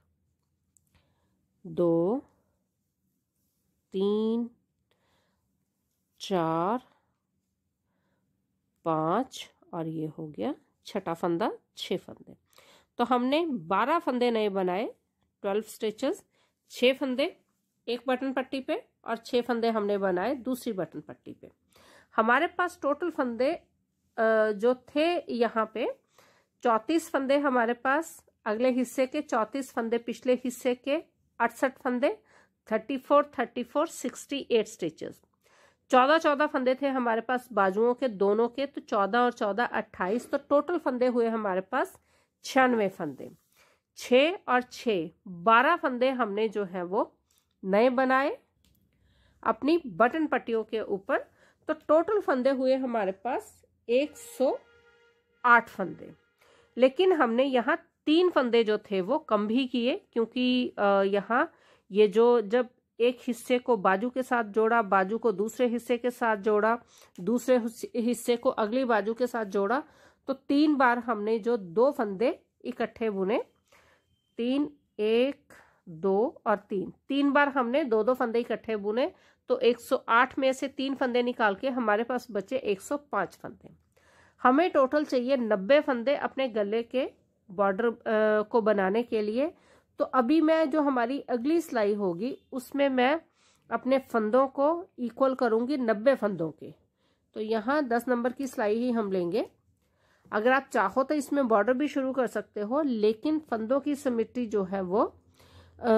दो तीन चार पाँच और ये हो गया छठा फंदा छः फंदे तो हमने बारह फंदे नए बनाए ट्वेल्व स्टिचेस छः फंदे एक बटन पट्टी पे और छः फंदे हमने बनाए दूसरी बटन पट्टी पे हमारे पास टोटल फंदे जो थे यहाँ पे चौंतीस फंदे हमारे पास अगले हिस्से के चौंतीस फंदे पिछले हिस्से के अड़सठ फंदे thirty four thirty four sixty eight stitches चौदह चौदह फंदे थे हमारे पास बाजुओं के दोनों के तो चौदह और चौदह अट्ठाईस तो टोटल फंदे हुए हमारे पास छियानवे फंदे छ और छ बारह फंदे हमने जो है वो नए बनाए अपनी बटन पट्टियों के ऊपर तो टोटल फंदे हुए हमारे पास 108 फंदे लेकिन हमने यहाँ तीन फंदे जो थे वो कम भी किए क्योंकि यहाँ ये जो जब एक हिस्से को बाजू के साथ जोड़ा बाजू को दूसरे हिस्से के साथ जोड़ा दूसरे हिस्से को अगली बाजू के साथ जोड़ा तो तीन बार हमने जो दो फंदे इकट्ठे बुने तीन एक दो और तीन तीन बार हमने दो दो फंदे इकट्ठे बुने तो 108 में से तीन फंदे निकाल के हमारे पास बचे 105 फंदे हमें टोटल चाहिए 90 फंदे अपने गले के बॉर्डर को बनाने के लिए तो अभी मैं जो हमारी अगली सिलाई होगी उसमें मैं अपने फंदों को इक्वल करूंगी 90 फंदों के तो यहाँ 10 नंबर की सिलाई ही हम लेंगे अगर आप चाहो तो इसमें बॉर्डर भी शुरू कर सकते हो लेकिन फंदों की समिति जो है वो आ,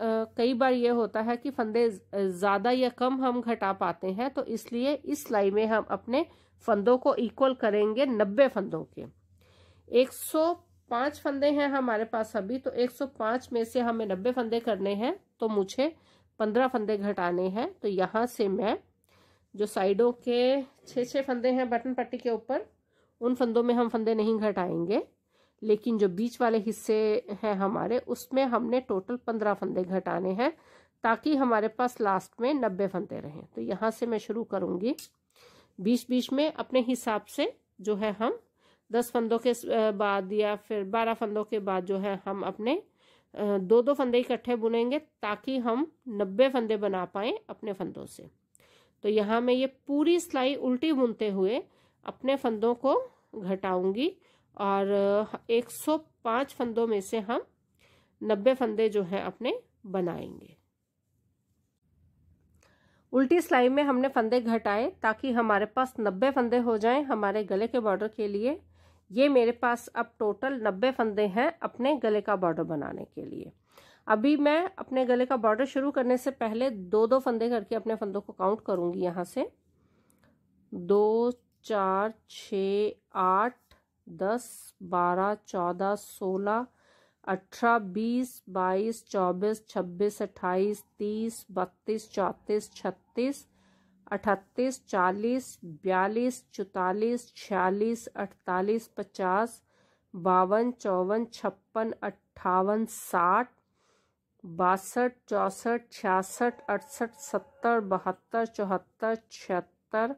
कई बार ये होता है कि फंदे ज़्यादा या कम हम घटा पाते हैं तो इसलिए इस सिलाई में हम अपने फंदों को इक्वल करेंगे नब्बे फंदों के 105 फंदे हैं हमारे पास अभी तो 105 में से हमें नब्बे फंदे करने हैं तो मुझे पंद्रह फंदे घटाने हैं तो यहाँ से मैं जो साइडों के छः छः फंदे हैं बटन पट्टी के ऊपर उन फंदों में हम फंदे नहीं घटाएंगे लेकिन जो बीच वाले हिस्से हैं हमारे उसमें हमने टोटल पंद्रह फंदे घटाने हैं ताकि हमारे पास लास्ट में नब्बे फंदे रहें तो यहाँ से मैं शुरू करूँगी बीच बीच में अपने हिसाब से जो है हम दस फंदों के बाद या फिर बारह फंदों के बाद जो है हम अपने दो दो फंदे इकट्ठे बुनेंगे ताकि हम नब्बे फंदे बना पाए अपने फंदों से तो यहाँ मैं ये पूरी सिलाई उल्टी बुनते हुए अपने फंदों को घटाऊंगी और 105 फंदों में से हम 90 फंदे जो हैं अपने बनाएंगे उल्टी सिलाई में हमने फंदे घटाए ताकि हमारे पास 90 फंदे हो जाएं हमारे गले के बॉर्डर के लिए ये मेरे पास अब टोटल 90 फंदे हैं अपने गले का बॉर्डर बनाने के लिए अभी मैं अपने गले का बॉर्डर शुरू करने से पहले दो दो फंदे करके अपने फंदों को काउंट करूंगी यहाँ से दो चार छ आठ दस बारह चौदह सोलह अठारह बीस बाईस चौबीस छब्बीस अट्ठाईस तीस बत्तीस चौंतीस छत्तीस अठतीस चालीस बयालीस चौतालीस छियालीस अड़तालीस पचास बावन चौवन छप्पन अट्ठावन साठ बासठ चौंसठ छियासठ अड़सठ सत्तर बहत्तर चौहत्तर छिहत्तर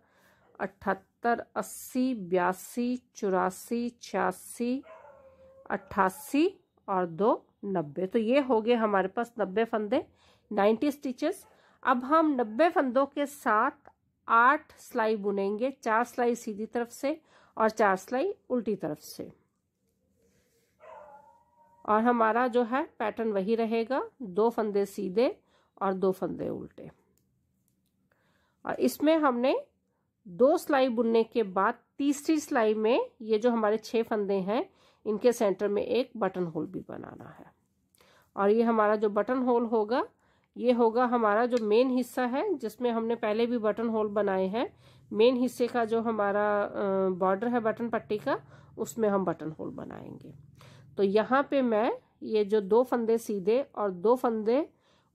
अठहत्तर सत्तर अस्सी बयासी चौरासी छियासी अट्ठासी और दो नब्बे तो ये हो गए हमारे पास नब्बे फंदे नाइन्टी स्टिचेस अब हम नब्बे फंदों के साथ आठ सिलाई बुनेंगे चार सिलाई सीधी तरफ से और चार सिलाई उल्टी तरफ से और हमारा जो है पैटर्न वही रहेगा दो फंदे सीधे और दो फंदे उल्टे और इसमें हमने दो सिलाई बुनने के बाद तीसरी सिलाई में ये जो हमारे छः फंदे हैं इनके सेंटर में एक बटन होल भी बनाना है और ये हमारा जो बटन होल होगा ये होगा हमारा जो मेन हिस्सा है जिसमें हमने पहले भी बटन होल बनाए हैं मेन हिस्से का जो हमारा बॉर्डर है बटन पट्टी का उसमें हम बटन होल बनाएंगे तो यहाँ पे मैं ये जो दो फंदे सीधे और दो फंदे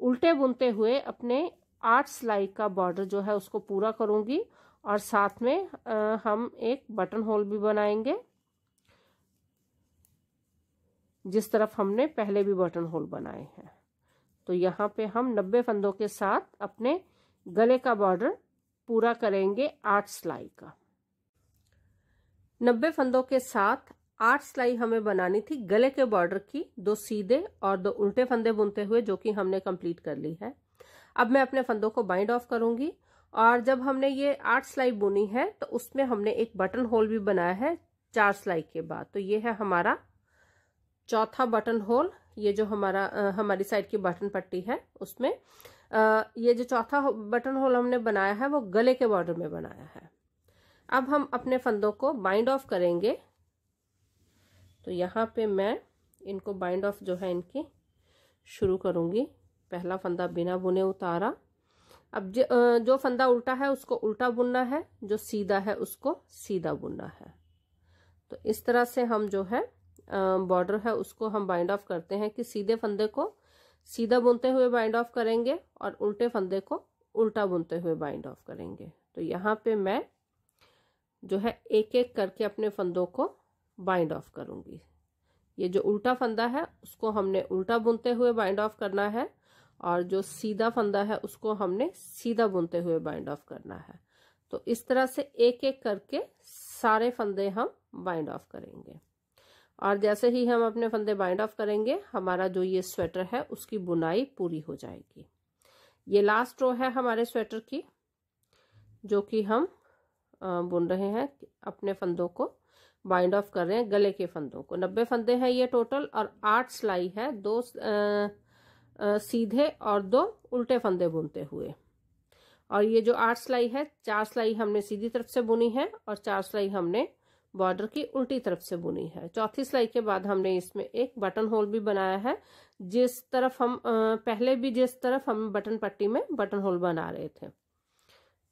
उल्टे बुनते हुए अपने आठ सिलाई का बॉर्डर जो है उसको पूरा करूँगी और साथ में आ, हम एक बटन होल भी बनाएंगे जिस तरफ हमने पहले भी बटन होल बनाए हैं तो यहाँ पे हम 90 फंदों के साथ अपने गले का बॉर्डर पूरा करेंगे आठ सिलाई का 90 फंदों के साथ आठ सिलाई हमें बनानी थी गले के बॉर्डर की दो सीधे और दो उल्टे फंदे बुनते हुए जो कि हमने कंप्लीट कर ली है अब मैं अपने फंदों को बाइंड ऑफ करूंगी और जब हमने ये आठ सिलाई बुनी है तो उसमें हमने एक बटन होल भी बनाया है चार सिलाई के बाद तो ये है हमारा चौथा बटन होल ये जो हमारा आ, हमारी साइड की बटन पट्टी है उसमें आ, ये जो चौथा बटन होल हमने बनाया है वो गले के बॉर्डर में बनाया है अब हम अपने फंदों को बाइंड ऑफ करेंगे तो यहाँ पे मैं इनको बाइंड ऑफ जो है इनकी शुरू करूँगी पहला फंदा बिना बुने उतारा अब जो, जो फंदा उल्टा है उसको उल्टा बुनना है जो सीधा है उसको सीधा बुनना है तो इस तरह से हम जो है बॉर्डर है उसको हम बाइंड ऑफ करते हैं कि सीधे फंदे को सीधा बुनते हुए बाइंड ऑफ करेंगे और उल्टे फंदे को उल्टा बुनते हुए बाइंड ऑफ करेंगे तो यहाँ पे मैं जो है एक एक करके अपने फंदों को बाइंड ऑफ करूँगी ये जो उल्टा फंदा है उसको हमने उल्टा बुनते हुए बाइंड ऑफ करना है और जो सीधा फंदा है उसको हमने सीधा बुनते हुए बाइंड ऑफ करना है तो इस तरह से एक एक करके सारे फंदे हम बाइंड ऑफ करेंगे और जैसे ही हम अपने फंदे बाइंड ऑफ करेंगे हमारा जो ये स्वेटर है उसकी बुनाई पूरी हो जाएगी ये लास्ट रो है हमारे स्वेटर की जो कि हम बुन रहे हैं अपने फंदों को बाइंड ऑफ कर रहे हैं गले के फंदों को नब्बे फंदे हैं ये टोटल और आठ सिलाई है दो आ, सीधे और दो उल्टे फंदे बुनते हुए और ये जो आठ सिलाई है चार सिलाई हमने सीधी तरफ से बुनी है और चार सिलाई हमने बॉर्डर की उल्टी तरफ से बुनी है चौथी सिलाई के बाद हमने इसमें एक बटन होल भी बनाया है जिस तरफ हम पहले भी जिस तरफ हम बटन पट्टी में बटन होल बना रहे थे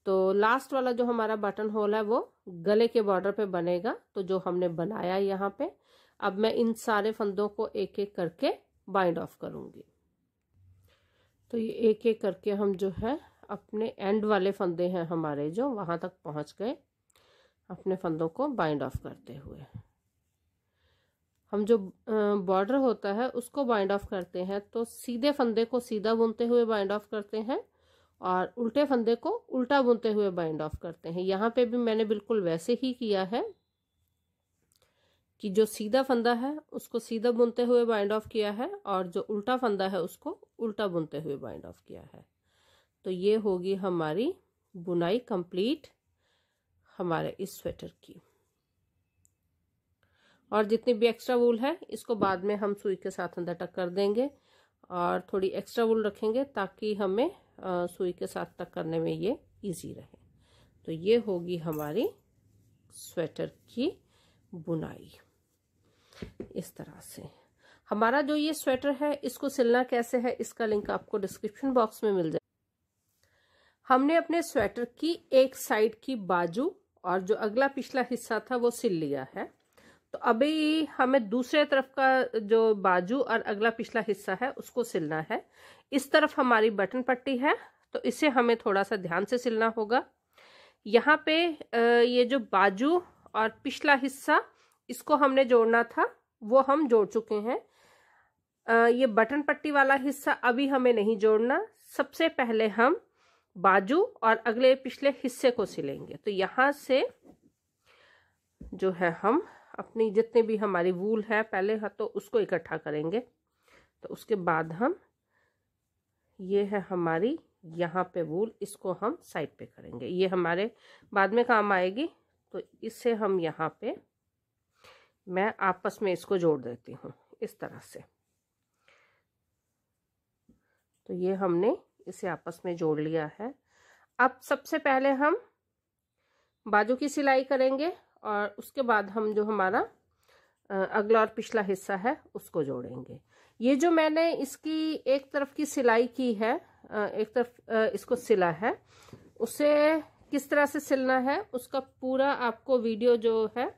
तो लास्ट वाला जो हमारा बटन होल है वो गले के बॉर्डर पे बनेगा तो जो हमने बनाया यहाँ पे अब मैं इन सारे फंदों को एक एक करके बाइंड ऑफ करूंगी तो ये एक एक करके हम जो है अपने एंड वाले फंदे हैं हमारे जो वहाँ तक पहुँच गए अपने फंदों को बाइंड ऑफ करते हुए हम जो बॉर्डर होता है उसको बाइंड ऑफ करते हैं तो सीधे फंदे को सीधा बुनते हुए बाइंड ऑफ करते हैं और उल्टे फंदे को उल्टा बुनते हुए बाइंड ऑफ करते हैं यहाँ पे भी मैंने बिल्कुल वैसे ही किया है कि जो सीधा फंदा है उसको सीधा बुनते हुए बाइंड ऑफ किया है और जो उल्टा फंदा है उसको उल्टा बुनते हुए बाइंड ऑफ किया है तो ये होगी हमारी बुनाई कंप्लीट हमारे इस स्वेटर की और जितनी भी एक्स्ट्रा वूल है इसको बाद में हम सुई के साथ अंदर टक कर देंगे और थोड़ी एक्स्ट्रा वूल रखेंगे ताकि हमें आ, सुई के साथ टक करने में ये इजी रहे तो ये होगी हमारी स्वेटर की बुनाई इस तरह से हमारा जो ये स्वेटर है इसको सिलना कैसे है इसका लिंक आपको डिस्क्रिप्शन बॉक्स में मिल जाए हमने अपने स्वेटर की एक साइड की बाजू और जो अगला पिछला हिस्सा था वो सिल लिया है तो अभी हमें दूसरे तरफ का जो बाजू और अगला पिछला हिस्सा है उसको सिलना है इस तरफ हमारी बटन पट्टी है तो इसे हमें थोड़ा सा ध्यान से सिलना होगा यहाँ पे ये जो बाजू और पिछला हिस्सा इसको हमने जोड़ना था वो हम जोड़ चुके हैं आ, ये बटन पट्टी वाला हिस्सा अभी हमें नहीं जोड़ना सबसे पहले हम बाजू और अगले पिछले हिस्से को सिलेंगे तो यहाँ से जो है हम अपनी जितने भी हमारी वूल है पहले हाँ तो उसको इकट्ठा करेंगे तो उसके बाद हम ये है हमारी यहाँ पे वूल इसको हम साइड पे करेंगे ये हमारे बाद में काम आएगी तो इसे हम यहाँ पे मैं आपस में इसको जोड़ देती हूँ इस तरह से तो ये हमने इसे आपस में जोड़ लिया है अब सबसे पहले हम बाजू की सिलाई करेंगे और उसके बाद हम जो हमारा अगला और पिछला हिस्सा है उसको जोड़ेंगे ये जो मैंने इसकी एक तरफ की सिलाई की है एक तरफ इसको सिला है उसे किस तरह से सिलना है उसका पूरा आपको वीडियो जो है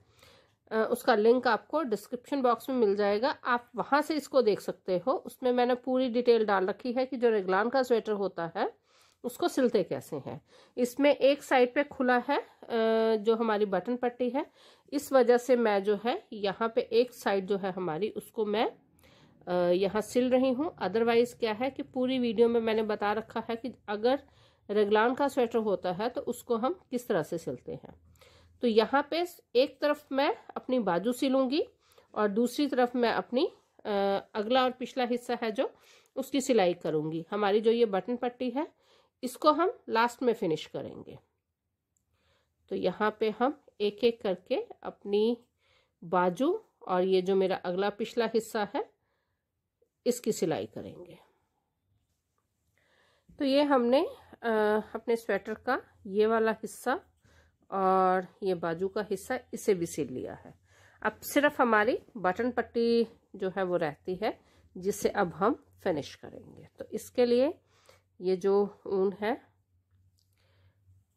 उसका लिंक आपको डिस्क्रिप्शन बॉक्स में मिल जाएगा आप वहाँ से इसको देख सकते हो उसमें मैंने पूरी डिटेल डाल रखी है कि जो रेगलान का स्वेटर होता है उसको सिलते कैसे हैं इसमें एक साइड पे खुला है जो हमारी बटन पट्टी है इस वजह से मैं जो है यहाँ पे एक साइड जो है हमारी उसको मैं यहाँ सिल रही हूँ अदरवाइज क्या है कि पूरी वीडियो में मैंने बता रखा है कि अगर रेगलान का स्वेटर होता है तो उसको हम किस तरह से सिलते हैं तो यहाँ पे एक तरफ मैं अपनी बाजू सिलूंगी और दूसरी तरफ मैं अपनी अगला और पिछला हिस्सा है जो उसकी सिलाई करूंगी हमारी जो ये बटन पट्टी है इसको हम लास्ट में फिनिश करेंगे तो यहाँ पे हम एक एक करके अपनी बाजू और ये जो मेरा अगला पिछला हिस्सा है इसकी सिलाई करेंगे तो ये हमने आ, अपने स्वेटर का ये वाला हिस्सा और ये बाजू का हिस्सा इसे भी सिल लिया है अब सिर्फ हमारी बटन पट्टी जो है वो रहती है जिसे अब हम फिनिश करेंगे तो इसके लिए ये जो ऊन है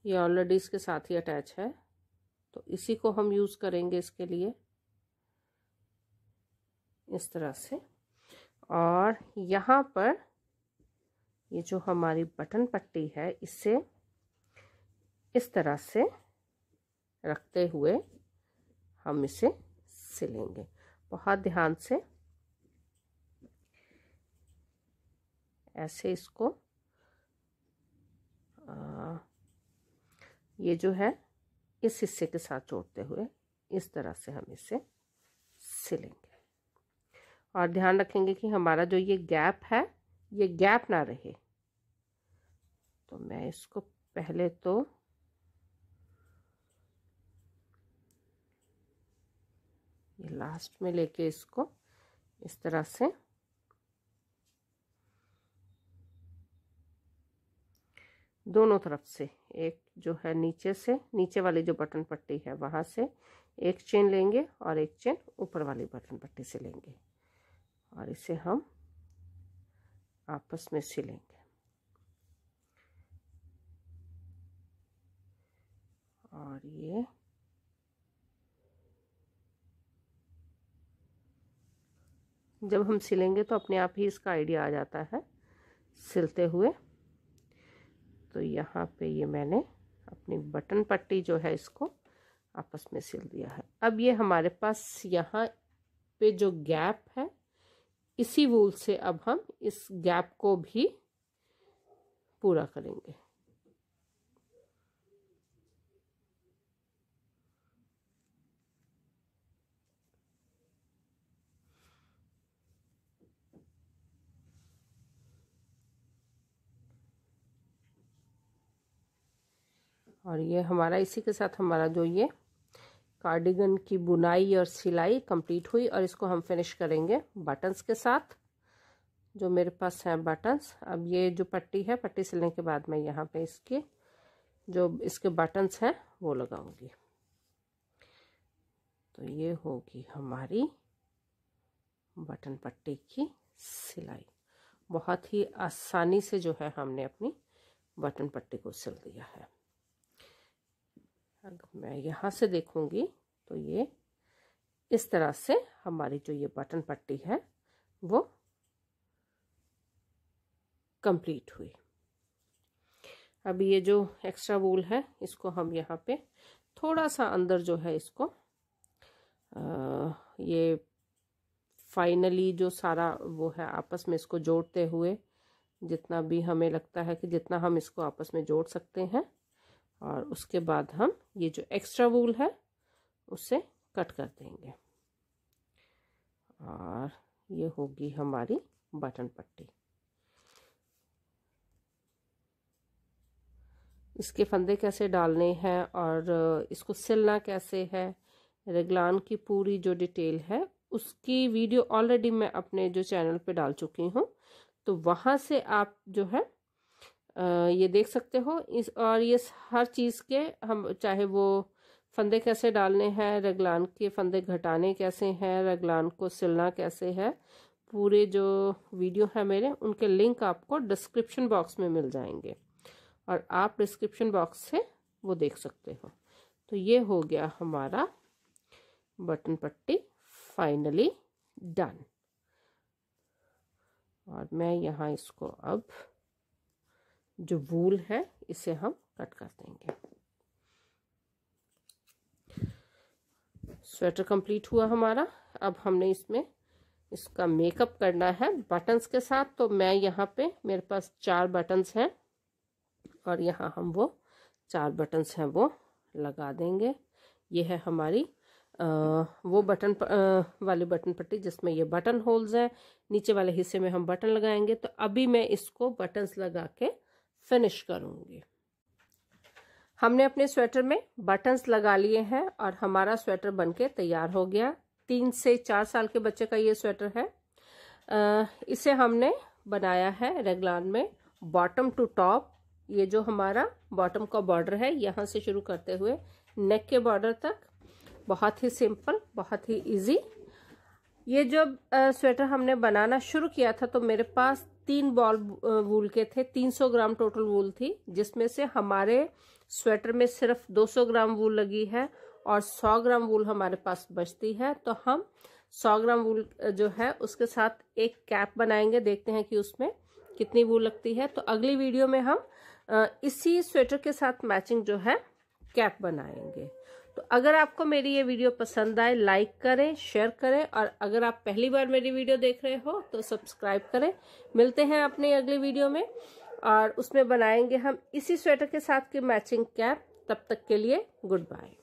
ये ऑलरेडी इसके साथ ही अटैच है तो इसी को हम यूज़ करेंगे इसके लिए इस तरह से और यहाँ पर ये जो हमारी बटन पट्टी है इसे इस तरह से रखते हुए हम इसे सिलेंगे बहुत ध्यान से ऐसे इसको आ, ये जो है इस हिस्से के साथ जोड़ते हुए इस तरह से हम इसे सिलेंगे और ध्यान रखेंगे कि हमारा जो ये गैप है ये गैप ना रहे तो मैं इसको पहले तो ये लास्ट में लेके इसको इस तरह से दोनों तरफ से एक जो है नीचे से नीचे वाली जो बटन पट्टी है वहाँ से एक चेन लेंगे और एक चेन ऊपर वाली बटन पट्टी से लेंगे और इसे हम आपस में सिलेंगे और ये जब हम सिलेंगे तो अपने आप ही इसका आइडिया आ जाता है सिलते हुए तो यहाँ पे ये मैंने अपनी बटन पट्टी जो है इसको आपस में सिल दिया है अब ये हमारे पास यहाँ पे जो गैप है इसी वूल से अब हम इस गैप को भी पूरा करेंगे और ये हमारा इसी के साथ हमारा जो ये कार्डिगन की बुनाई और सिलाई कंप्लीट हुई और इसको हम फिनिश करेंगे बटन्स के साथ जो मेरे पास हैं बटन्स अब ये जो पट्टी है पट्टी सिलने के बाद मैं यहाँ पे इसके जो इसके बटन्स हैं वो लगाऊंगी तो ये होगी हमारी बटन पट्टी की सिलाई बहुत ही आसानी से जो है हमने अपनी बटन पट्टी को सिल दिया है अब मैं यहाँ से देखूँगी तो ये इस तरह से हमारी जो ये बटन पट्टी है वो कंप्लीट हुई अब ये जो एक्स्ट्रा वूल है इसको हम यहाँ पे थोड़ा सा अंदर जो है इसको आ, ये फाइनली जो सारा वो है आपस में इसको जोड़ते हुए जितना भी हमें लगता है कि जितना हम इसको आपस में जोड़ सकते हैं और उसके बाद हम ये जो एक्स्ट्रा वूल है उसे कट कर देंगे और ये होगी हमारी बटन पट्टी इसके फंदे कैसे डालने हैं और इसको सिलना कैसे है रेगलान की पूरी जो डिटेल है उसकी वीडियो ऑलरेडी मैं अपने जो चैनल पे डाल चुकी हूँ तो वहाँ से आप जो है ये देख सकते हो इस और ये हर चीज़ के हम चाहे वो फंदे कैसे डालने हैं रगलान के फंदे घटाने कैसे हैं रगलान को सिलना कैसे है पूरे जो वीडियो है मेरे उनके लिंक आपको डिस्क्रिप्शन बॉक्स में मिल जाएंगे और आप डिस्क्रिप्शन बॉक्स से वो देख सकते हो तो ये हो गया हमारा बटन पट्टी फाइनली डन और मैं यहाँ इसको अब जो वूल है इसे हम कट कर देंगे स्वेटर कंप्लीट हुआ हमारा अब हमने इसमें इसका मेकअप करना है बटन्स के साथ तो मैं यहाँ पे मेरे पास चार बटन्स हैं और यहाँ हम वो चार बटन्स हैं वो लगा देंगे ये है हमारी आ, वो बटन प, आ, वाली बटन पट्टी जिसमें ये बटन होल्स हैं नीचे वाले हिस्से में हम बटन लगाएंगे तो अभी मैं इसको बटन्स लगा के फिनिश करूंगी हमने अपने स्वेटर में बटन्स लगा लिए हैं और हमारा स्वेटर बनके तैयार हो गया तीन से चार साल के बच्चे का ये स्वेटर है आ, इसे हमने बनाया है रेगलान में बॉटम टू टॉप ये जो हमारा बॉटम का बॉर्डर है यहाँ से शुरू करते हुए नेक के बॉर्डर तक बहुत ही सिंपल बहुत ही इजी ये जब स्वेटर हमने बनाना शुरू किया था तो मेरे पास तीन बॉल वूल के थे 300 ग्राम टोटल वूल थी जिसमें से हमारे स्वेटर में सिर्फ 200 ग्राम वूल लगी है और 100 ग्राम वूल हमारे पास बचती है तो हम 100 ग्राम वूल जो है उसके साथ एक कैप बनाएंगे देखते हैं कि उसमें कितनी वूल लगती है तो अगली वीडियो में हम इसी स्वेटर के साथ मैचिंग जो है कैप बनाएंगे तो अगर आपको मेरी ये वीडियो पसंद आए लाइक करें शेयर करें और अगर आप पहली बार मेरी वीडियो देख रहे हो तो सब्सक्राइब करें मिलते हैं अपने अगली वीडियो में और उसमें बनाएंगे हम इसी स्वेटर के साथ की मैचिंग कैप तब तक के लिए गुड बाय